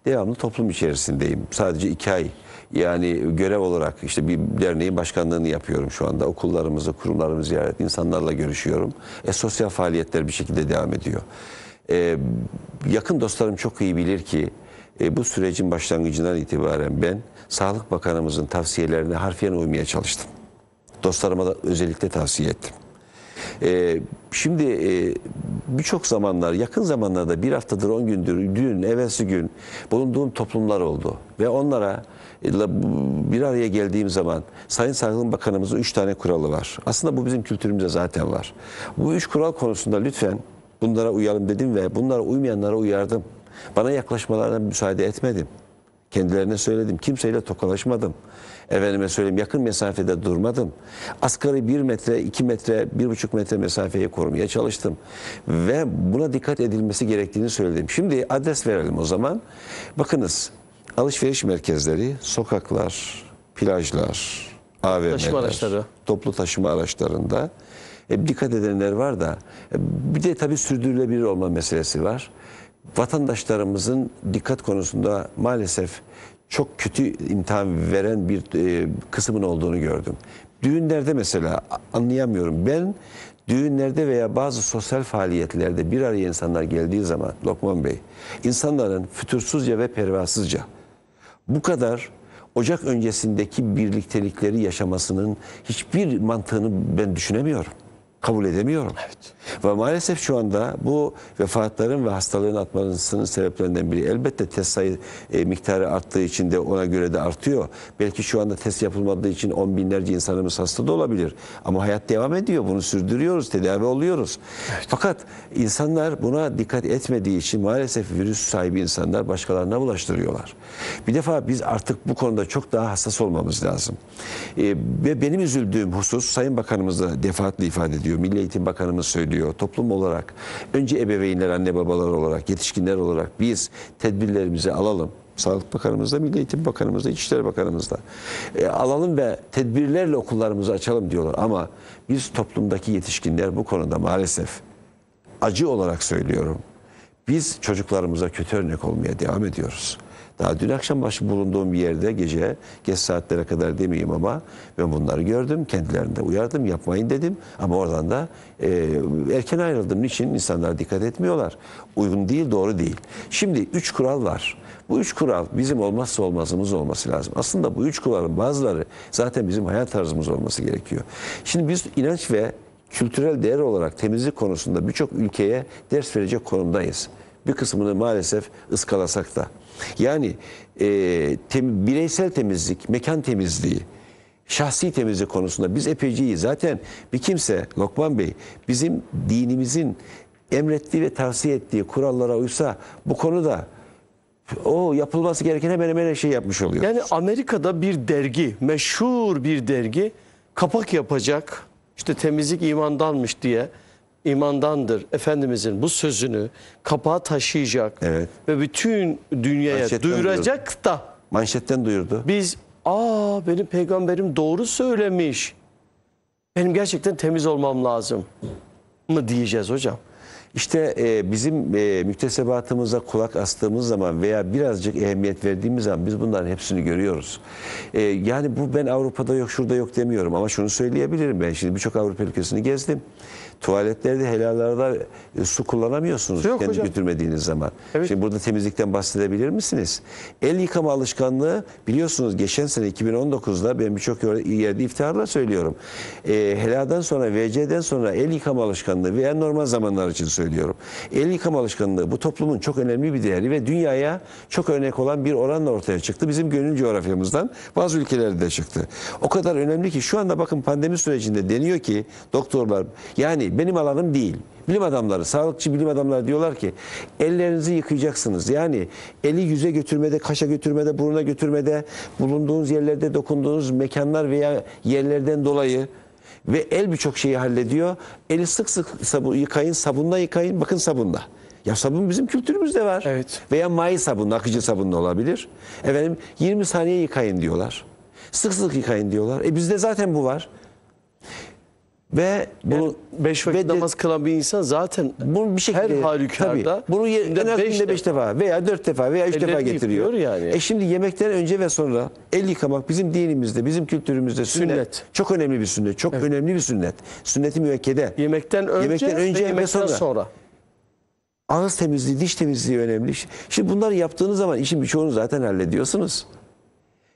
devamlı toplum içerisindeyim. Sadece iki ay yani görev olarak işte bir derneğin başkanlığını yapıyorum şu anda. Okullarımızı, kurumlarımızı ziyaret, insanlarla görüşüyorum. E, sosyal faaliyetler bir şekilde devam ediyor. E, yakın dostlarım çok iyi bilir ki e, bu sürecin başlangıcından itibaren ben Sağlık Bakanımızın tavsiyelerine harfiyen uymaya çalıştım. Dostlarıma da özellikle tavsiye ettim. E, şimdi e, birçok zamanlar, yakın zamanlarda bir haftadır, on gündür, dün, evvelsi gün bulunduğum toplumlar oldu. Ve onlara e, bir araya geldiğim zaman Sayın Sağlık Bakanımızın üç tane kuralı var. Aslında bu bizim kültürümüzde zaten var. Bu üç kural konusunda lütfen Bunlara uyalım dedim ve bunlara uymayanlara uyardım. Bana yaklaşmalarına müsaade etmedim. Kendilerine söyledim. Kimseyle tokalaşmadım. Efendime söyleyeyim yakın mesafede durmadım. Asgari bir metre, iki metre, bir buçuk metre mesafeyi korumaya çalıştım. Ve buna dikkat edilmesi gerektiğini söyledim. Şimdi adres verelim o zaman. Bakınız alışveriş merkezleri, sokaklar, plajlar, AVM'ler, toplu taşıma araçlarında e, dikkat edenler var da e, bir de tabii sürdürülebilir olma meselesi var. Vatandaşlarımızın dikkat konusunda maalesef çok kötü imtihan veren bir e, kısmın olduğunu gördüm. Düğünlerde mesela anlayamıyorum. Ben düğünlerde veya bazı sosyal faaliyetlerde bir araya insanlar geldiği zaman Lokman Bey, insanların fütursuzca ve pervasızca bu kadar Ocak öncesindeki birliktelikleri yaşamasının hiçbir mantığını ben düşünemiyorum kabul edemiyorum. Evet. Ve maalesef şu anda bu vefatların ve hastalığın artmasının sebeplerinden biri elbette test sayı e, miktarı arttığı için de ona göre de artıyor. Belki şu anda test yapılmadığı için on binlerce insanımız hasta da olabilir. Ama hayat devam ediyor. Bunu sürdürüyoruz, tedavi oluyoruz. Evet. Fakat insanlar buna dikkat etmediği için maalesef virüs sahibi insanlar başkalarına bulaştırıyorlar. Bir defa biz artık bu konuda çok daha hassas olmamız lazım. E, ve benim üzüldüğüm husus Sayın Bakanımız da defaatle ifade ediyor ediyor. Milli Eğitim Bakanımız söylüyor. Toplum olarak önce ebeveynler, anne babalar olarak, yetişkinler olarak biz tedbirlerimizi alalım. Sağlık Bakanımızla, Milli Eğitim Bakanımızla, İçişleri Bakanımızla e, alalım ve tedbirlerle okullarımızı açalım diyorlar. Ama biz toplumdaki yetişkinler bu konuda maalesef acı olarak söylüyorum. Biz çocuklarımıza kötü örnek olmaya devam ediyoruz. Daha dün akşam başı bulunduğum bir yerde gece geç saatlere kadar demeyeyim ama ben bunları gördüm. Kendilerinde uyardım yapmayın dedim. Ama oradan da e, erken ayrıldım. Niçin? insanlar dikkat etmiyorlar. Uygun değil doğru değil. Şimdi üç kural var. Bu üç kural bizim olmazsa olmazımız olması lazım. Aslında bu üç kuralın bazıları zaten bizim hayat tarzımız olması gerekiyor. Şimdi biz inanç ve kültürel değer olarak temizlik konusunda birçok ülkeye ders verecek konumdayız bir kısmını maalesef ıskalasak da. Yani e, tem, bireysel temizlik, mekan temizliği, şahsi temizlik konusunda biz epeyciyi zaten bir kimse Lokman Bey bizim dinimizin emrettiği ve tavsiye ettiği kurallara uysa bu konuda o yapılması gereken hemen hemen her şeyi yapmış oluyor. Yani Amerika'da bir dergi, meşhur bir dergi kapak yapacak işte temizlik imandanmış diye imandandır. Efendimizin bu sözünü kapağa taşıyacak evet. ve bütün dünyaya Manşetten duyuracak duyurdu. da. Manşetten duyurdu. Biz aa benim peygamberim doğru söylemiş. Benim gerçekten temiz olmam lazım mı diyeceğiz hocam. İşte e, bizim e, müktesebatımıza kulak astığımız zaman veya birazcık ehemmiyet verdiğimiz zaman biz bunların hepsini görüyoruz. E, yani bu ben Avrupa'da yok şurada yok demiyorum ama şunu söyleyebilirim ben. Şimdi birçok Avrupa ülkesini gezdim. Tuvaletlerde helalarda e, su kullanamıyorsunuz Yok kendi hocam. götürmediğiniz zaman. Evet. Şimdi burada temizlikten bahsedebilir misiniz? El yıkama alışkanlığı biliyorsunuz geçen sene 2019'da ben birçok yerde iftiharla söylüyorum. E, heladan sonra VC'den sonra el yıkama alışkanlığı veya normal zamanlar için söylüyorum. El yıkama alışkanlığı bu toplumun çok önemli bir değeri ve dünyaya çok örnek olan bir oranla ortaya çıktı. Bizim gönül coğrafyamızdan bazı ülkelerde de çıktı. O kadar önemli ki şu anda bakın pandemi sürecinde deniyor ki doktorlar yani değil. Benim alanım değil. Bilim adamları, sağlıkçı bilim adamları diyorlar ki ellerinizi yıkayacaksınız. Yani eli yüze götürmede, kaşa götürmede, buruna götürmede, bulunduğunuz yerlerde dokunduğunuz mekanlar veya yerlerden dolayı ve el birçok şeyi hallediyor. Eli sık sık sabun, yıkayın, sabunla yıkayın. Bakın sabunla. Ya sabun bizim kültürümüzde var. Evet. Veya may sabunu, akıcı sabunla olabilir. Efendim 20 saniye yıkayın diyorlar. Sık sık yıkayın diyorlar. E bizde zaten bu var. Ve bunu beş vakit ve de- kılan bir insan zaten bunu bir şekilde her halükarda tabii, bunu ye- en az beş günde beş defa veya dört defa veya üç defa getiriyor. yani. E şimdi yemekten önce ve sonra el yıkamak bizim dinimizde, bizim kültürümüzde sünnet. Sünnet. Çok önemli bir sünnet. Çok önemli bir sünnet. Sünneti i müekkede. yemekten önce, Yemekten önce ve ve sonra. sonra. Ağız temizliği, diş temizliği önemli. Şimdi bunları yaptığınız zaman işin birçoğunu zaten hallediyorsunuz.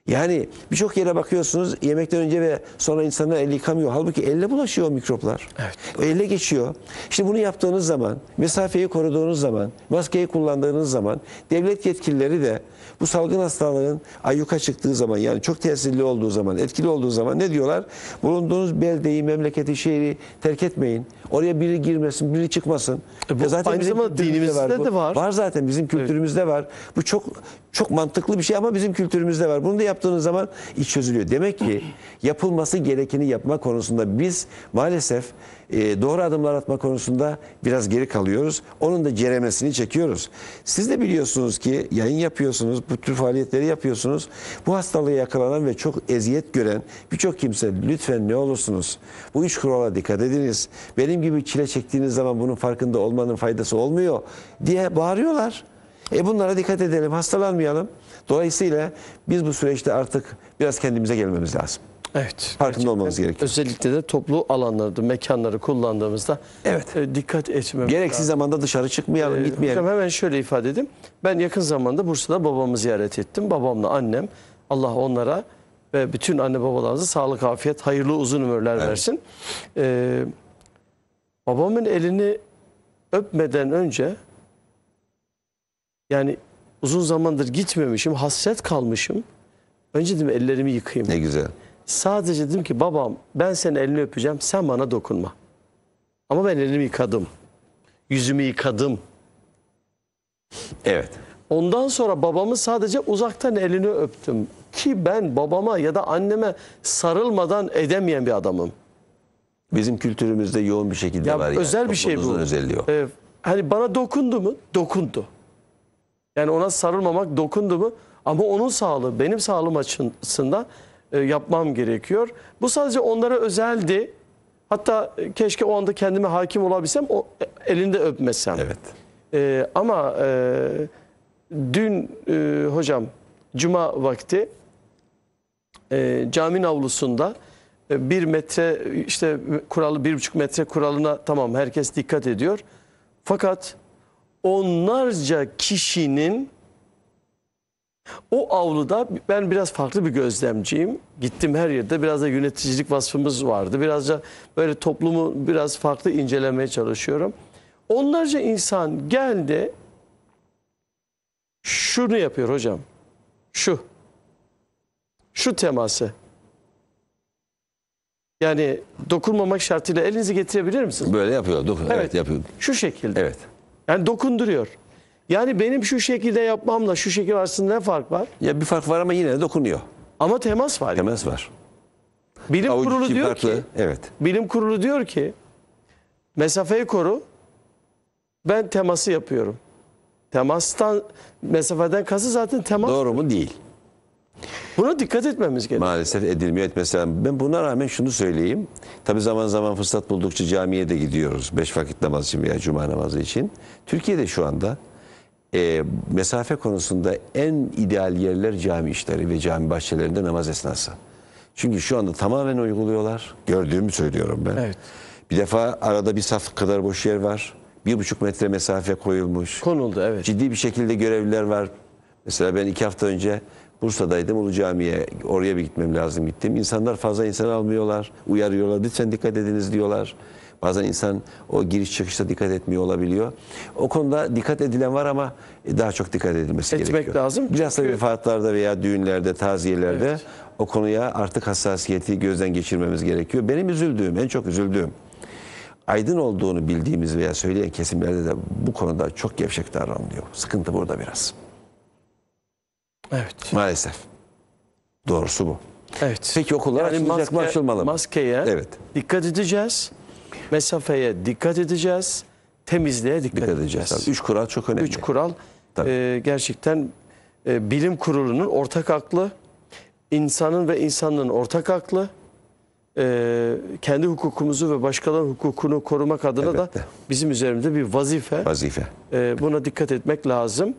Yani birçok yere bakıyorsunuz yemekten önce ve sonra insanlar el yıkamıyor. Halbuki elle bulaşıyor o mikroplar. Evet. elle geçiyor. İşte bunu yaptığınız zaman, mesafeyi koruduğunuz zaman, maskeyi kullandığınız zaman devlet yetkilileri de bu salgın hastalığın ayyuka çıktığı zaman yani çok tesirli olduğu zaman, etkili olduğu zaman ne diyorlar? Bulunduğunuz beldeyi, memleketi, şehri terk etmeyin. Oraya biri girmesin, biri çıkmasın. E bu, zaten aynı zamanda dinimizde var. de var. Var zaten bizim kültürümüzde evet. var. Bu çok çok mantıklı bir şey ama bizim kültürümüzde var. Bunu da yaptığınız zaman iş çözülüyor. Demek ki yapılması gerekeni yapma konusunda biz maalesef e, doğru adımlar atma konusunda biraz geri kalıyoruz. Onun da ceremesini çekiyoruz. Siz de biliyorsunuz ki yayın yapıyorsunuz, bu tür faaliyetleri yapıyorsunuz. Bu hastalığı yakalanan ve çok eziyet gören birçok kimse lütfen ne olursunuz bu üç kurala dikkat ediniz. Benim gibi çile çektiğiniz zaman bunun farkında olmanın faydası olmuyor diye bağırıyorlar. E bunlara dikkat edelim, hastalanmayalım. Dolayısıyla biz bu süreçte artık biraz kendimize gelmemiz lazım. Evet. Farkında olmamız gerekiyor. Özellikle de toplu alanlarda, mekanları kullandığımızda evet. E, dikkat etmemiz Gereksiz lazım. zamanda dışarı çıkmayalım, ee, gitmeyelim. Hocam hemen şöyle ifade edeyim. Ben yakın zamanda Bursa'da babamı ziyaret ettim. Babamla annem. Allah onlara ve bütün anne babalarınıza sağlık, afiyet, hayırlı uzun ömürler evet. versin. Ee, babamın elini öpmeden önce yani uzun zamandır gitmemişim, hasret kalmışım. Önce dedim ellerimi yıkayayım. Ne güzel. Sadece dedim ki babam ben senin elini öpeceğim sen bana dokunma. Ama ben elimi yıkadım. Yüzümü yıkadım. Evet. Ondan sonra babamı sadece uzaktan elini öptüm. Ki ben babama ya da anneme sarılmadan edemeyen bir adamım. Bizim kültürümüzde yoğun bir şekilde ya var. Yani. Özel bir şey bu. özelliği o. Ee, hani bana dokundu mu? Dokundu. Yani ona sarılmamak dokundu mu? Ama onun sağlığı benim sağlığım açısından e, yapmam gerekiyor. Bu sadece onlara özeldi. Hatta e, keşke o anda kendime hakim olabilsem o e, elinde öpmesem. Evet. E, ama e, dün e, hocam cuma vakti e, caminin avlusunda bir metre işte kuralı bir buçuk metre kuralına tamam herkes dikkat ediyor. Fakat onlarca kişinin o avluda ben biraz farklı bir gözlemciyim. Gittim her yerde biraz da yöneticilik vasfımız vardı. Birazca böyle toplumu biraz farklı incelemeye çalışıyorum. Onlarca insan geldi şunu yapıyor hocam. Şu. Şu teması. Yani dokunmamak şartıyla elinizi getirebilir misiniz? Böyle yapıyor. Dokun. Evet. evet yapıyor. Şu şekilde. Evet. Yani dokunduruyor. Yani benim şu şekilde yapmamla şu şekilde arasında ne fark var? Ya bir fark var ama yine de dokunuyor. Ama temas var. Temas var. Bilim Avucu kurulu diyor farklı. ki evet. Bilim kurulu diyor ki mesafeyi koru. Ben teması yapıyorum. Temastan mesafeden kası zaten temas. Doğru mu? Değil. Buna dikkat etmemiz gerekiyor. Maalesef edilmiyor etmesi lazım. Ben buna rağmen şunu söyleyeyim. Tabi zaman zaman fırsat buldukça camiye de gidiyoruz. Beş vakit namazı için veya cuma namazı için. Türkiye'de şu anda e, mesafe konusunda en ideal yerler cami işleri ve cami bahçelerinde namaz esnası. Çünkü şu anda tamamen uyguluyorlar. Gördüğümü söylüyorum ben. Evet. Bir defa arada bir saf kadar boş yer var. Bir buçuk metre mesafe koyulmuş. Konuldu evet. Ciddi bir şekilde görevliler var. Mesela ben iki hafta önce Bursa'daydım Ulu Cami'ye oraya bir gitmem lazım gittim. İnsanlar fazla insan almıyorlar. Uyarıyorlar lütfen dikkat ediniz diyorlar. Bazen insan o giriş çıkışta dikkat etmiyor olabiliyor. O konuda dikkat edilen var ama daha çok dikkat edilmesi Etmek gerekiyor. Etmek lazım. Biraz da vefatlarda veya düğünlerde, taziyelerde evet. o konuya artık hassasiyeti gözden geçirmemiz gerekiyor. Benim üzüldüğüm, en çok üzüldüğüm aydın olduğunu bildiğimiz veya söyleyen kesimlerde de bu konuda çok gevşek davranılıyor. Sıkıntı burada biraz. Evet. Maalesef. Doğrusu bu. Evet. Peki okullar yani açılacak mı açılmalı mı? Maskeye evet. dikkat edeceğiz. Mesafeye dikkat edeceğiz. Temizliğe dikkat, dikkat edeceğiz. edeceğiz. Üç kural çok önemli. Üç kural Tabii. e, gerçekten e, bilim kurulunun ortak aklı, insanın ve insanlığın ortak aklı, e, kendi hukukumuzu ve başkalarının hukukunu korumak adına Elbette. da bizim üzerimizde bir vazife. Vazife. E, buna dikkat etmek lazım.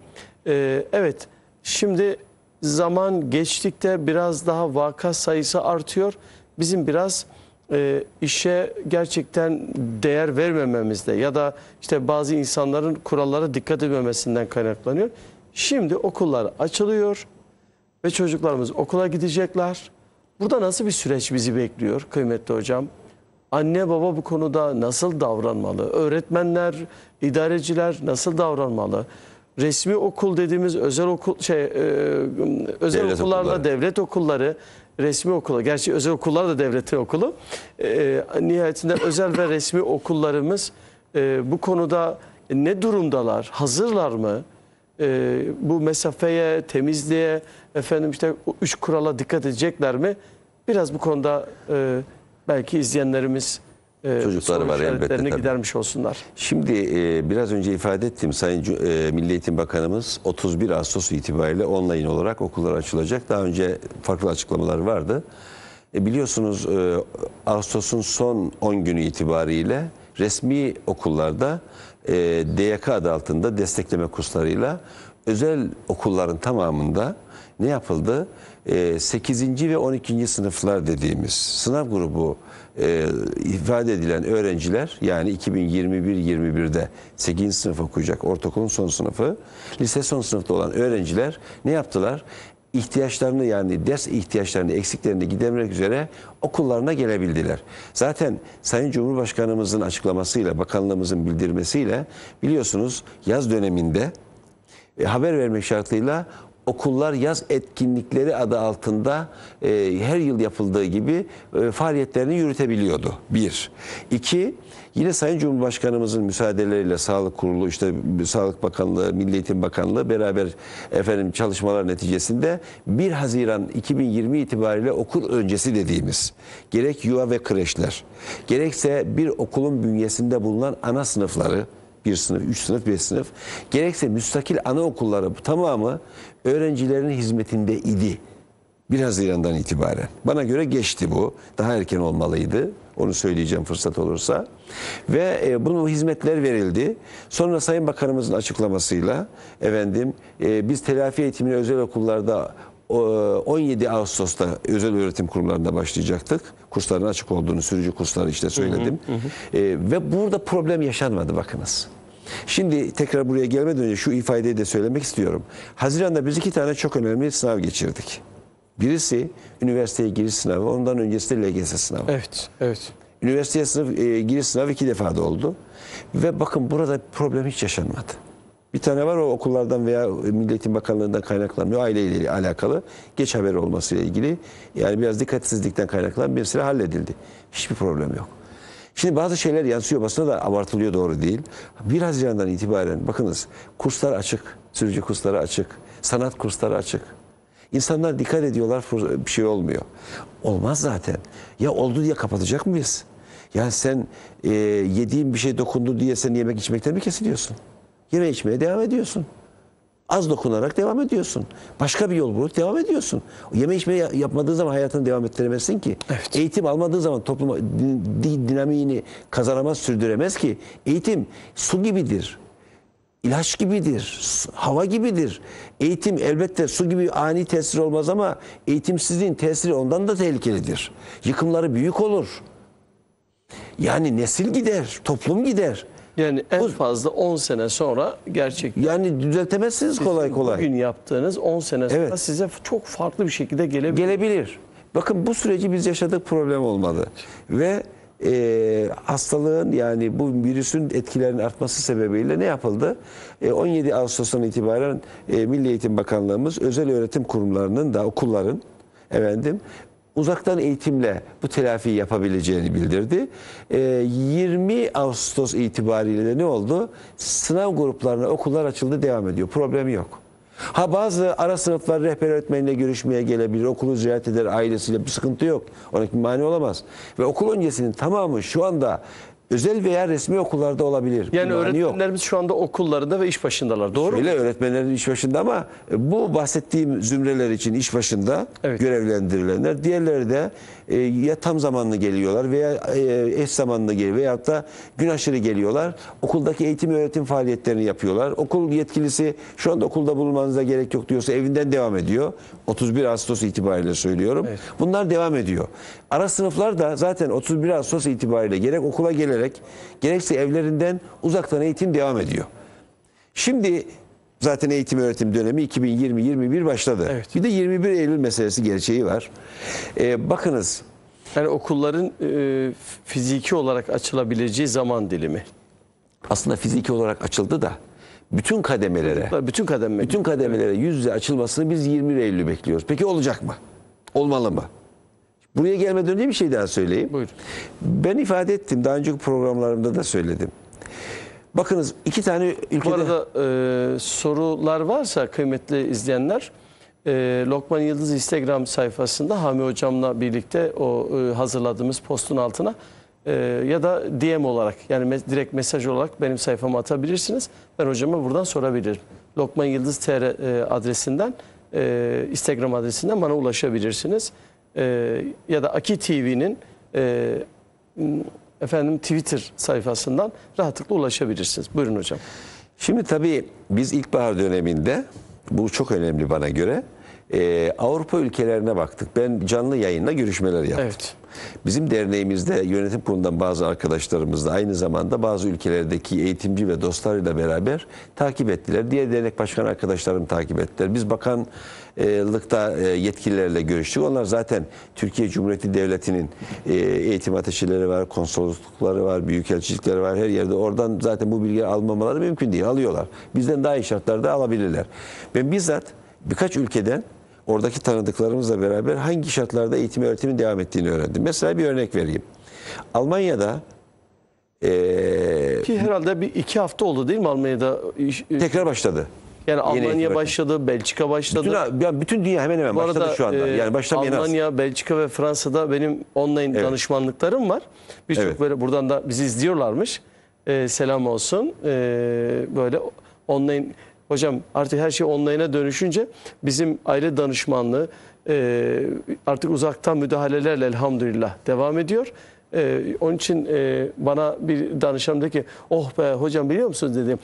E, evet Şimdi zaman geçtikte biraz daha vaka sayısı artıyor. Bizim biraz e, işe gerçekten değer vermememizde ya da işte bazı insanların kurallara dikkat etmemesinden kaynaklanıyor. Şimdi okullar açılıyor ve çocuklarımız okula gidecekler. Burada nasıl bir süreç bizi bekliyor kıymetli hocam? Anne baba bu konuda nasıl davranmalı? Öğretmenler, idareciler nasıl davranmalı? resmi okul dediğimiz özel okul şey e, özel devlet okullarla okulları. devlet okulları resmi okula gerçi özel okullar da devletin okulu e, nihayetinde özel ve resmi okullarımız e, bu konuda ne durumdalar hazırlar mı bu mesafeye temizliğe efendim işte üç kurala dikkat edecekler mi biraz bu konuda belki izleyenlerimiz ee, Çocukları var elbette. Tabii. gidermiş olsunlar. Şimdi e, biraz önce ifade ettim Sayın e, Milli Eğitim Bakanımız 31 Ağustos itibariyle online olarak okullar açılacak. Daha önce farklı açıklamalar vardı. E, biliyorsunuz e, Ağustos'un son 10 günü itibariyle resmi okullarda e, DYK adı altında destekleme kurslarıyla özel okulların tamamında ne yapıldı? E, 8. ve 12. sınıflar dediğimiz sınav grubu e, ifade edilen öğrenciler yani 2021-21'de 8. sınıf okuyacak ortaokulun son sınıfı, lise son sınıfta olan öğrenciler ne yaptılar? ihtiyaçlarını yani ders ihtiyaçlarını, eksiklerini gidermek üzere okullarına gelebildiler. Zaten Sayın Cumhurbaşkanımızın açıklamasıyla, bakanlığımızın bildirmesiyle biliyorsunuz yaz döneminde e, haber vermek şartıyla okullar yaz etkinlikleri adı altında e, her yıl yapıldığı gibi e, faaliyetlerini yürütebiliyordu. Bir. İki, yine Sayın Cumhurbaşkanımızın müsaadeleriyle Sağlık Kurulu, işte Sağlık Bakanlığı, Milli Eğitim Bakanlığı beraber efendim çalışmalar neticesinde 1 Haziran 2020 itibariyle okul öncesi dediğimiz gerek yuva ve kreşler, gerekse bir okulun bünyesinde bulunan ana sınıfları, bir sınıf, üç sınıf, beş sınıf. Gerekse müstakil anaokulları tamamı öğrencilerin hizmetinde idi. 1 Haziran'dan itibaren. Bana göre geçti bu. Daha erken olmalıydı. Onu söyleyeceğim fırsat olursa. Ve e, bunu hizmetler verildi. Sonra Sayın Bakanımızın açıklamasıyla efendim e, biz telafi eğitimini özel okullarda 17 e, Ağustos'ta özel öğretim kurumlarında başlayacaktık. Kursların açık olduğunu, sürücü kursları işte söyledim. Hı hı hı. E, ve burada problem yaşanmadı bakınız. Şimdi tekrar buraya gelmeden önce şu ifadeyi de söylemek istiyorum. Haziranda biz iki tane çok önemli sınav geçirdik. Birisi üniversiteye giriş sınavı, ondan öncesi de LGS sınavı. Evet, evet. Üniversiteye sınıf, e, giriş sınavı iki defa da oldu. Ve bakın burada problem hiç yaşanmadı. Bir tane var o okullardan veya Milletin Bakanlığı'ndan kaynaklanmıyor. Aileyle alakalı geç haber olmasıyla ilgili yani biraz dikkatsizlikten kaynaklanan bir sıra halledildi. Hiçbir problem yok. Şimdi bazı şeyler yansıyor basına da abartılıyor doğru değil. 1 Haziran'dan itibaren bakınız kurslar açık, sürücü kursları açık, sanat kursları açık. İnsanlar dikkat ediyorlar bir şey olmuyor. Olmaz zaten. Ya oldu diye kapatacak mıyız? Ya sen e, yediğin bir şey dokundu diye sen yemek içmekten mi kesiliyorsun? Yine içmeye devam ediyorsun. Az dokunarak devam ediyorsun. Başka bir yol bulup devam ediyorsun. Yeme içme yapmadığın zaman hayatını devam ettiremezsin ki. Evet. Eğitim almadığın zaman topluma dinamiğini kazanamaz, sürdüremez ki. Eğitim su gibidir ilaç gibidir, hava gibidir. Eğitim elbette su gibi ani tesir olmaz ama eğitimsizliğin tesiri ondan da tehlikelidir. Yıkımları büyük olur. Yani nesil gider, toplum gider. Yani en fazla 10 sene sonra gerçek. Yani düzeltemezsiniz kolay kolay. Bugün yaptığınız 10 sene sonra Evet. size çok farklı bir şekilde gelebilir. Gelebilir. Bakın bu süreci biz yaşadık problem olmadı. Ve e, hastalığın yani bu virüsün etkilerinin artması sebebiyle ne yapıldı? E, 17 Ağustos'tan itibaren e, Milli Eğitim Bakanlığımız özel öğretim kurumlarının da okulların efendim uzaktan eğitimle bu telafiyi yapabileceğini bildirdi. 20 ee, Ağustos itibariyle de ne oldu? Sınav gruplarına okullar açıldı devam ediyor. Problemi yok. Ha bazı ara sınıflar rehber öğretmenine görüşmeye gelebilir, okulu ziyaret eder, ailesiyle bir sıkıntı yok. Ona mani olamaz. Ve okul öncesinin tamamı şu anda özel veya resmi okullarda olabilir. Yani Bunların öğretmenlerimiz yok. şu anda okullarında ve iş başındalar. Doğru Şöyle, mu? öğretmenlerin iş başında ama e, bu bahsettiğim zümreler için iş başında evet. görevlendirilenler. Diğerleri de e, ya tam zamanlı geliyorlar veya e, eş zamanlı geliyor veyahut da gün aşırı geliyorlar. Okuldaki eğitim öğretim faaliyetlerini yapıyorlar. Okul yetkilisi şu anda okulda bulunmanıza gerek yok diyorsa evinden devam ediyor. 31 Ağustos itibariyle söylüyorum. Evet. Bunlar devam ediyor. Ara sınıflar da zaten 31 Ağustos itibariyle gerek okula gelerek gerekse evlerinden uzaktan eğitim devam ediyor. Şimdi Zaten eğitim öğretim dönemi 2020 2021 başladı. Evet. Bir de 21 Eylül meselesi gerçeği var. Ee, bakınız. Yani okulların e, fiziki olarak açılabileceği zaman dilimi. Aslında fiziki olarak açıldı da bütün kademelere. bütün kademelere. Bütün kademelere yüz yüze açılmasını biz 21 Eylül bekliyoruz. Peki olacak mı? Olmalı mı? Buraya gelmeden önce bir şey daha söyleyeyim. Buyur. Ben ifade ettim. Daha önceki programlarımda da söyledim. Bakınız iki tane ülkede... Bu arada e, sorular varsa kıymetli izleyenler e, Lokman Yıldız Instagram sayfasında Hami Hocam'la birlikte o e, hazırladığımız postun altına e, ya da DM olarak yani me direkt mesaj olarak benim sayfama atabilirsiniz. Ben hocama buradan sorabilirim. Lokman Yıldız TR e, adresinden e, Instagram adresinden bana ulaşabilirsiniz. E, ya da Aki TV'nin e, efendim Twitter sayfasından rahatlıkla ulaşabilirsiniz. Buyurun hocam. Şimdi tabii biz ilkbahar döneminde bu çok önemli bana göre e, Avrupa ülkelerine baktık. Ben canlı yayında görüşmeler yaptım. Evet. Bizim derneğimizde yönetim kurulundan bazı arkadaşlarımızla aynı zamanda bazı ülkelerdeki eğitimci ve dostlarıyla beraber takip ettiler. Diğer dernek başkan arkadaşlarım takip ettiler. Biz bakan lıkta e, yetkililerle görüştük. Onlar zaten Türkiye Cumhuriyeti Devleti'nin e, eğitim ateşileri var, konsoloslukları var, büyükelçilikleri var her yerde. Oradan zaten bu bilgileri almamaları mümkün değil. Alıyorlar. Bizden daha iyi şartlarda alabilirler. Ben bizzat birkaç ülkeden oradaki tanıdıklarımızla beraber hangi şartlarda eğitim öğretimin devam ettiğini öğrendim. Mesela bir örnek vereyim. Almanya'da ee, Ki herhalde bir iki hafta oldu değil mi Almanya'da? E, tekrar başladı. Yani Yeni Almanya başladı, Belçika başladı. Bütün, ya bütün dünya hemen hemen Bu başladı şu anda. E, yani başlamayan az. Almanya, Belçika ve Fransa'da benim online Evet. danışmanlıklarım var. Birçok Evet. böyle buradan da bizi izliyorlarmış. Ee, selam olsun. Ee, böyle online hocam artık her şey online'a dönüşünce bizim aile danışmanlığı e, artık uzaktan müdahalelerle elhamdülillah devam ediyor. Ee, onun için e, bana bir danışan dedi ki oh be hocam biliyor musunuz dedim.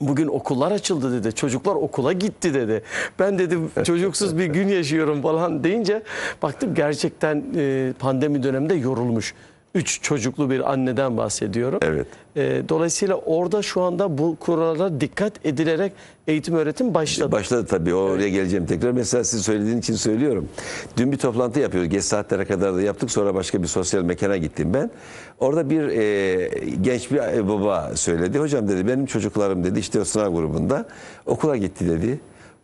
Bugün okullar açıldı dedi. Çocuklar okula gitti dedi. Ben dedim çocuksuz bir gün yaşıyorum falan deyince baktım gerçekten e, pandemi döneminde yorulmuş üç çocuklu bir anneden bahsediyorum. Evet. E, dolayısıyla orada şu anda bu kurallara dikkat edilerek eğitim öğretim başladı. Başladı tabii. Oraya geleceğim tekrar. Mesela siz söylediğin için söylüyorum. Dün bir toplantı yapıyoruz. Geç saatlere kadar da yaptık. Sonra başka bir sosyal mekana gittim ben. Orada bir e, genç bir e, baba söyledi. Hocam dedi benim çocuklarım dedi işte sınav grubunda okula gitti dedi.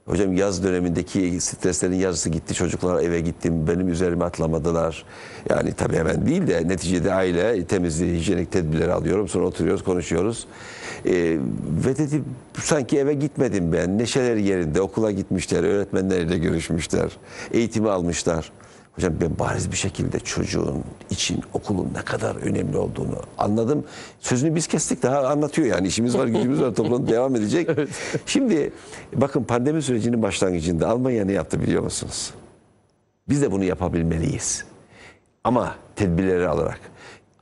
Hocam yaz dönemindeki streslerin yarısı gitti. Çocuklar eve gittim. Benim üzerime atlamadılar. Yani tabii hemen değil de neticede aile temizliği, hijyenik tedbirleri alıyorum. Sonra oturuyoruz, konuşuyoruz. E, ve dedi sanki eve gitmedim ben. Neşeler yerinde. Okula gitmişler. Öğretmenleriyle görüşmüşler. Eğitimi almışlar. Hocam ben bariz bir şekilde çocuğun için okulun ne kadar önemli olduğunu anladım. Sözünü biz kestik daha anlatıyor yani işimiz var gücümüz var toplantı devam edecek. evet. Şimdi bakın pandemi sürecinin başlangıcında Almanya ne yaptı biliyor musunuz? Biz de bunu yapabilmeliyiz. Ama tedbirleri alarak.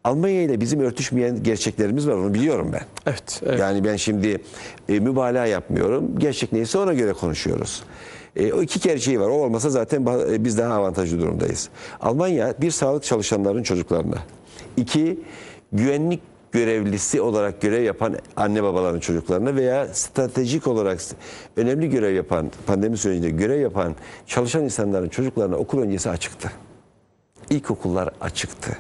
Almanya ile bizim örtüşmeyen gerçeklerimiz var onu biliyorum ben. Evet. evet. Yani ben şimdi e, mübalağa yapmıyorum. Gerçek neyse ona göre konuşuyoruz. E, o iki kere şey var. O olmasa zaten e, biz daha avantajlı durumdayız. Almanya bir sağlık çalışanlarının çocuklarına. iki güvenlik görevlisi olarak görev yapan anne babaların çocuklarına veya stratejik olarak önemli görev yapan pandemi sürecinde görev yapan çalışan insanların çocuklarına okul öncesi açıktı. İlkokullar açıktı.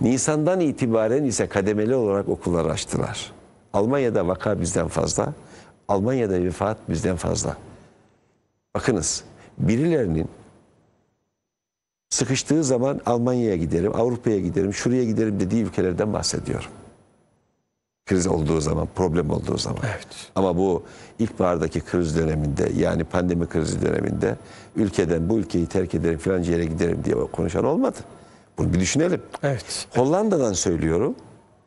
Nisan'dan itibaren ise kademeli olarak okullar açtılar. Almanya'da vaka bizden fazla, Almanya'da vefat bizden fazla. Bakınız birilerinin sıkıştığı zaman Almanya'ya giderim, Avrupa'ya giderim, şuraya giderim dediği ülkelerden bahsediyorum. Kriz olduğu zaman, problem olduğu zaman. Evet. Ama bu ilkbahardaki kriz döneminde yani pandemi krizi döneminde ülkeden bu ülkeyi terk ederim filanca yere giderim diye konuşan olmadı. Bunu bir düşünelim. Evet. Hollanda'dan söylüyorum.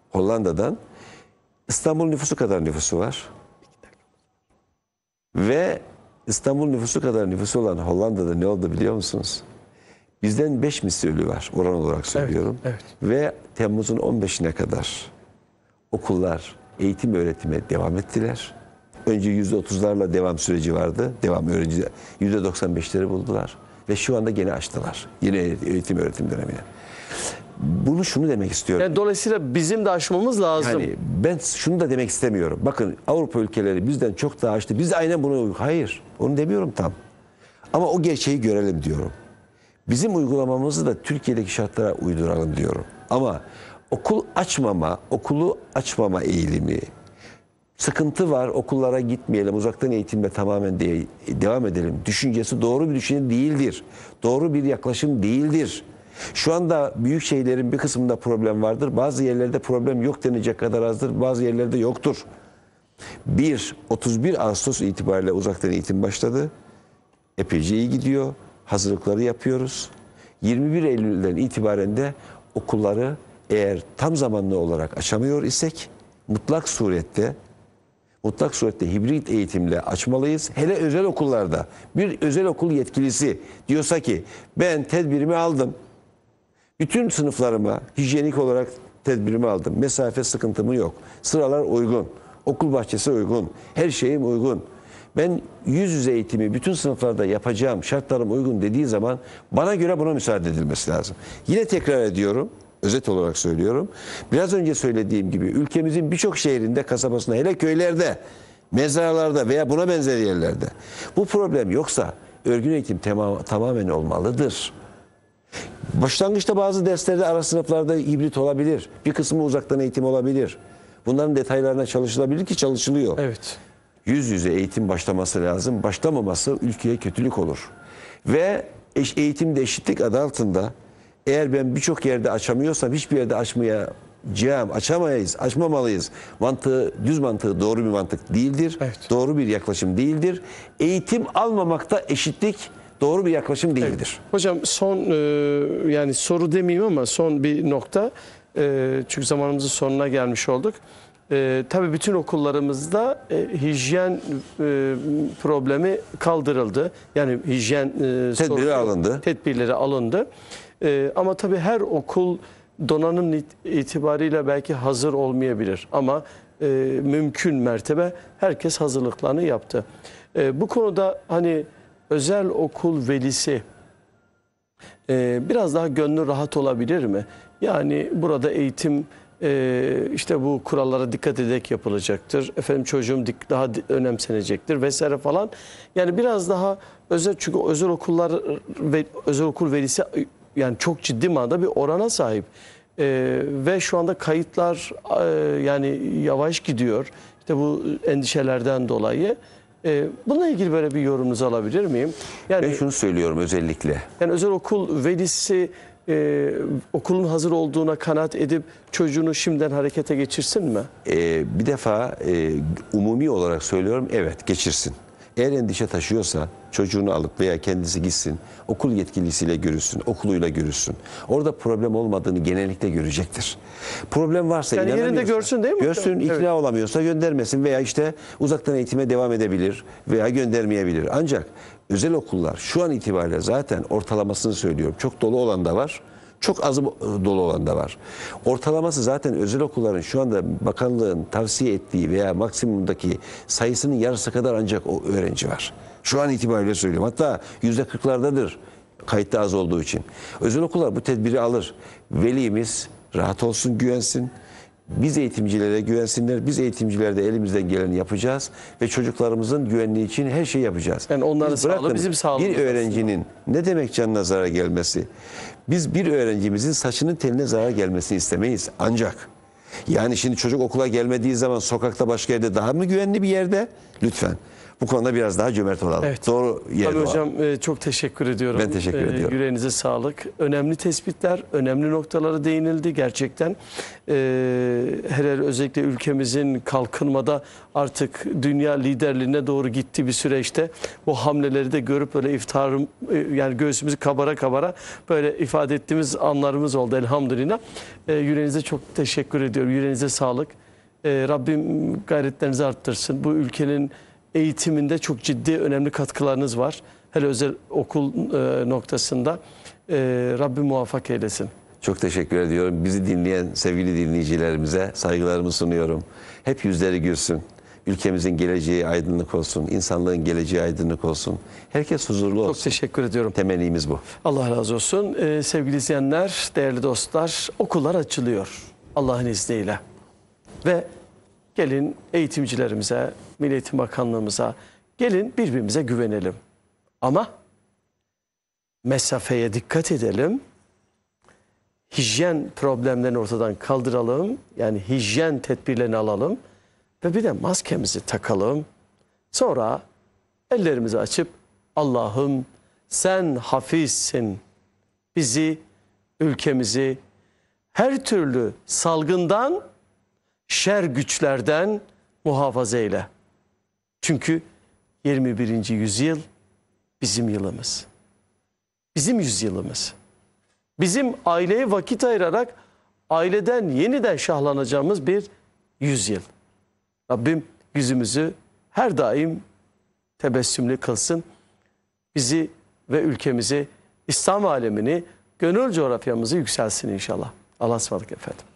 Hollanda'dan İstanbul nüfusu kadar nüfusu var. Ve İstanbul nüfusu kadar nüfusu olan Hollanda'da ne oldu biliyor musunuz? Bizden 5 misli var oran olarak söylüyorum. Evet, evet. Ve Temmuz'un 15'ine kadar okullar eğitim öğretime devam ettiler. Önce %30'larla devam süreci vardı. Devam öğrenci %95'leri buldular. Ve şu anda gene açtılar. yine eğitim öğretim dönemine. Bunu şunu demek istiyorum. Yani dolayısıyla bizim de aşmamız lazım. Yani ben şunu da demek istemiyorum. Bakın Avrupa ülkeleri bizden çok daha açtı. Biz de aynen bunu hayır. Onu demiyorum tam. Ama o gerçeği görelim diyorum. Bizim uygulamamızı da Türkiye'deki şartlara uyduralım diyorum. Ama okul açmama, okulu açmama eğilimi, sıkıntı var okullara gitmeyelim uzaktan eğitimle tamamen de, devam edelim düşüncesi doğru bir düşünce değildir. Doğru bir yaklaşım değildir. Şu anda büyük şehirlerin bir kısmında problem vardır. Bazı yerlerde problem yok denecek kadar azdır. Bazı yerlerde yoktur. 1. 31 Ağustos itibariyle uzaktan eğitim başladı. Epeyce iyi gidiyor. Hazırlıkları yapıyoruz. 21 Eylül'den itibaren de okulları eğer tam zamanlı olarak açamıyor isek mutlak surette mutlak surette hibrit eğitimle açmalıyız. Hele özel okullarda bir özel okul yetkilisi diyorsa ki ben tedbirimi aldım bütün sınıflarıma hijyenik olarak tedbirimi aldım. Mesafe sıkıntımı yok. Sıralar uygun. Okul bahçesi uygun. Her şeyim uygun. Ben yüz yüze eğitimi bütün sınıflarda yapacağım, şartlarım uygun dediği zaman bana göre buna müsaade edilmesi lazım. Yine tekrar ediyorum, özet olarak söylüyorum. Biraz önce söylediğim gibi ülkemizin birçok şehrinde, kasabasında, hele köylerde, mezarlarda veya buna benzer yerlerde bu problem yoksa örgün eğitim tamamen olmalıdır. Başlangıçta bazı derslerde ara sınıflarda hibrit olabilir. Bir kısmı uzaktan eğitim olabilir. Bunların detaylarına çalışılabilir ki çalışılıyor. Evet. Yüz yüze eğitim başlaması lazım. Başlamaması ülkeye kötülük olur. Ve eş, eğitimde eşitlik adı altında eğer ben birçok yerde açamıyorsam hiçbir yerde açmaya ciham açamayız, açmamalıyız. Mantığı, düz mantığı doğru bir mantık değildir. Evet. Doğru bir yaklaşım değildir. Eğitim almamakta eşitlik doğru bir yaklaşım değildir. Evet. Hocam son e, yani soru demeyeyim ama son bir nokta. E, çünkü zamanımızın sonuna gelmiş olduk. E, tabii bütün okullarımızda e, hijyen e, problemi kaldırıldı. Yani hijyen e, tedbiri sorusu, alındı. Tedbirleri alındı. E, ama tabii her okul donanım itibariyle belki hazır olmayabilir ama e, mümkün mertebe herkes hazırlıklarını yaptı. E, bu konuda hani özel okul velisi e, biraz daha gönlü rahat olabilir mi? Yani burada eğitim e, işte bu kurallara dikkat ederek yapılacaktır. Efendim çocuğum daha önemsenecektir vesaire falan. Yani biraz daha özel çünkü özel okullar ve özel okul velisi yani çok ciddi manada bir orana sahip. Ee, ve şu anda kayıtlar e, yani yavaş gidiyor. İşte bu endişelerden dolayı. E, bununla ilgili böyle bir yorumunuzu alabilir miyim? Yani, ben şunu söylüyorum özellikle. Yani özel okul velisi e, okulun hazır olduğuna kanaat edip çocuğunu şimdiden harekete geçirsin mi? E, bir defa e, umumi olarak söylüyorum evet geçirsin. Eğer endişe taşıyorsa çocuğunu alıp veya kendisi gitsin, okul yetkilisiyle görüşsün, okuluyla görüşsün. Orada problem olmadığını genellikle görecektir. Problem varsa yani inanamıyorsa, yerinde görsün değil mi? Görsün, ikna olamıyorsa göndermesin veya işte uzaktan eğitime devam edebilir veya göndermeyebilir. Ancak özel okullar şu an itibariyle zaten ortalamasını söylüyorum. Çok dolu olan da var. Çok azı e, dolu olan da var. Ortalaması zaten özel okulların şu anda bakanlığın tavsiye ettiği veya maksimumdaki sayısının yarısı kadar ancak o öğrenci var. Şu an itibariyle söylüyorum. Hatta yüzde kırklardadır kayıtta az olduğu için. Özel okullar bu tedbiri alır. Velimiz rahat olsun, güvensin. Biz eğitimcilere güvensinler. Biz eğitimciler de elimizden geleni yapacağız ve çocuklarımızın güvenliği için her şeyi yapacağız. Yani onların sağlığı bizim sağlığımız. Bir öğrencinin aslında. ne demek canına zarar gelmesi? Biz bir öğrencimizin saçının teline zarar gelmesini istemeyiz. Ancak yani şimdi çocuk okula gelmediği zaman sokakta başka yerde daha mı güvenli bir yerde? Lütfen bu konuda biraz daha cömert olalım. Evet. Doğru yer Tabii hocam e, çok teşekkür ediyorum. Ben teşekkür e, ediyorum. Yüreğinize sağlık. Önemli tespitler, önemli noktalara değinildi gerçekten. E, hele özellikle ülkemizin kalkınmada artık dünya liderliğine doğru gitti bir süreçte bu hamleleri de görüp böyle iftarım e, yani göğsümüzü kabara kabara böyle ifade ettiğimiz anlarımız oldu elhamdülillah. E, yüreğinize çok teşekkür ediyorum. Yüreğinize sağlık. E, Rabbim gayretlerinizi arttırsın. Bu ülkenin eğitiminde çok ciddi önemli katkılarınız var. Hele özel okul e, noktasında e, Rabbim muvaffak eylesin. Çok teşekkür ediyorum. Bizi dinleyen sevgili dinleyicilerimize saygılarımı sunuyorum. Hep yüzleri gülsün. Ülkemizin geleceği aydınlık olsun. İnsanlığın geleceği aydınlık olsun. Herkes huzurlu olsun. Çok teşekkür ediyorum. Temennimiz bu. Allah razı olsun. Ee, sevgili izleyenler, değerli dostlar, okullar açılıyor Allah'ın izniyle. Ve Gelin eğitimcilerimize, Milli Eğitim Bakanlığımıza, gelin birbirimize güvenelim. Ama mesafeye dikkat edelim. Hijyen problemlerini ortadan kaldıralım. Yani hijyen tedbirlerini alalım. Ve bir de maskemizi takalım. Sonra ellerimizi açıp Allah'ım sen hafizsin. Bizi, ülkemizi her türlü salgından şer güçlerden muhafaza eyle. Çünkü 21. yüzyıl bizim yılımız. Bizim yüzyılımız. Bizim aileye vakit ayırarak aileden yeniden şahlanacağımız bir yüzyıl. Rabbim yüzümüzü her daim tebessümlü kılsın. Bizi ve ülkemizi, İslam alemini, gönül coğrafyamızı yükselsin inşallah. Allah'a ısmarladık efendim.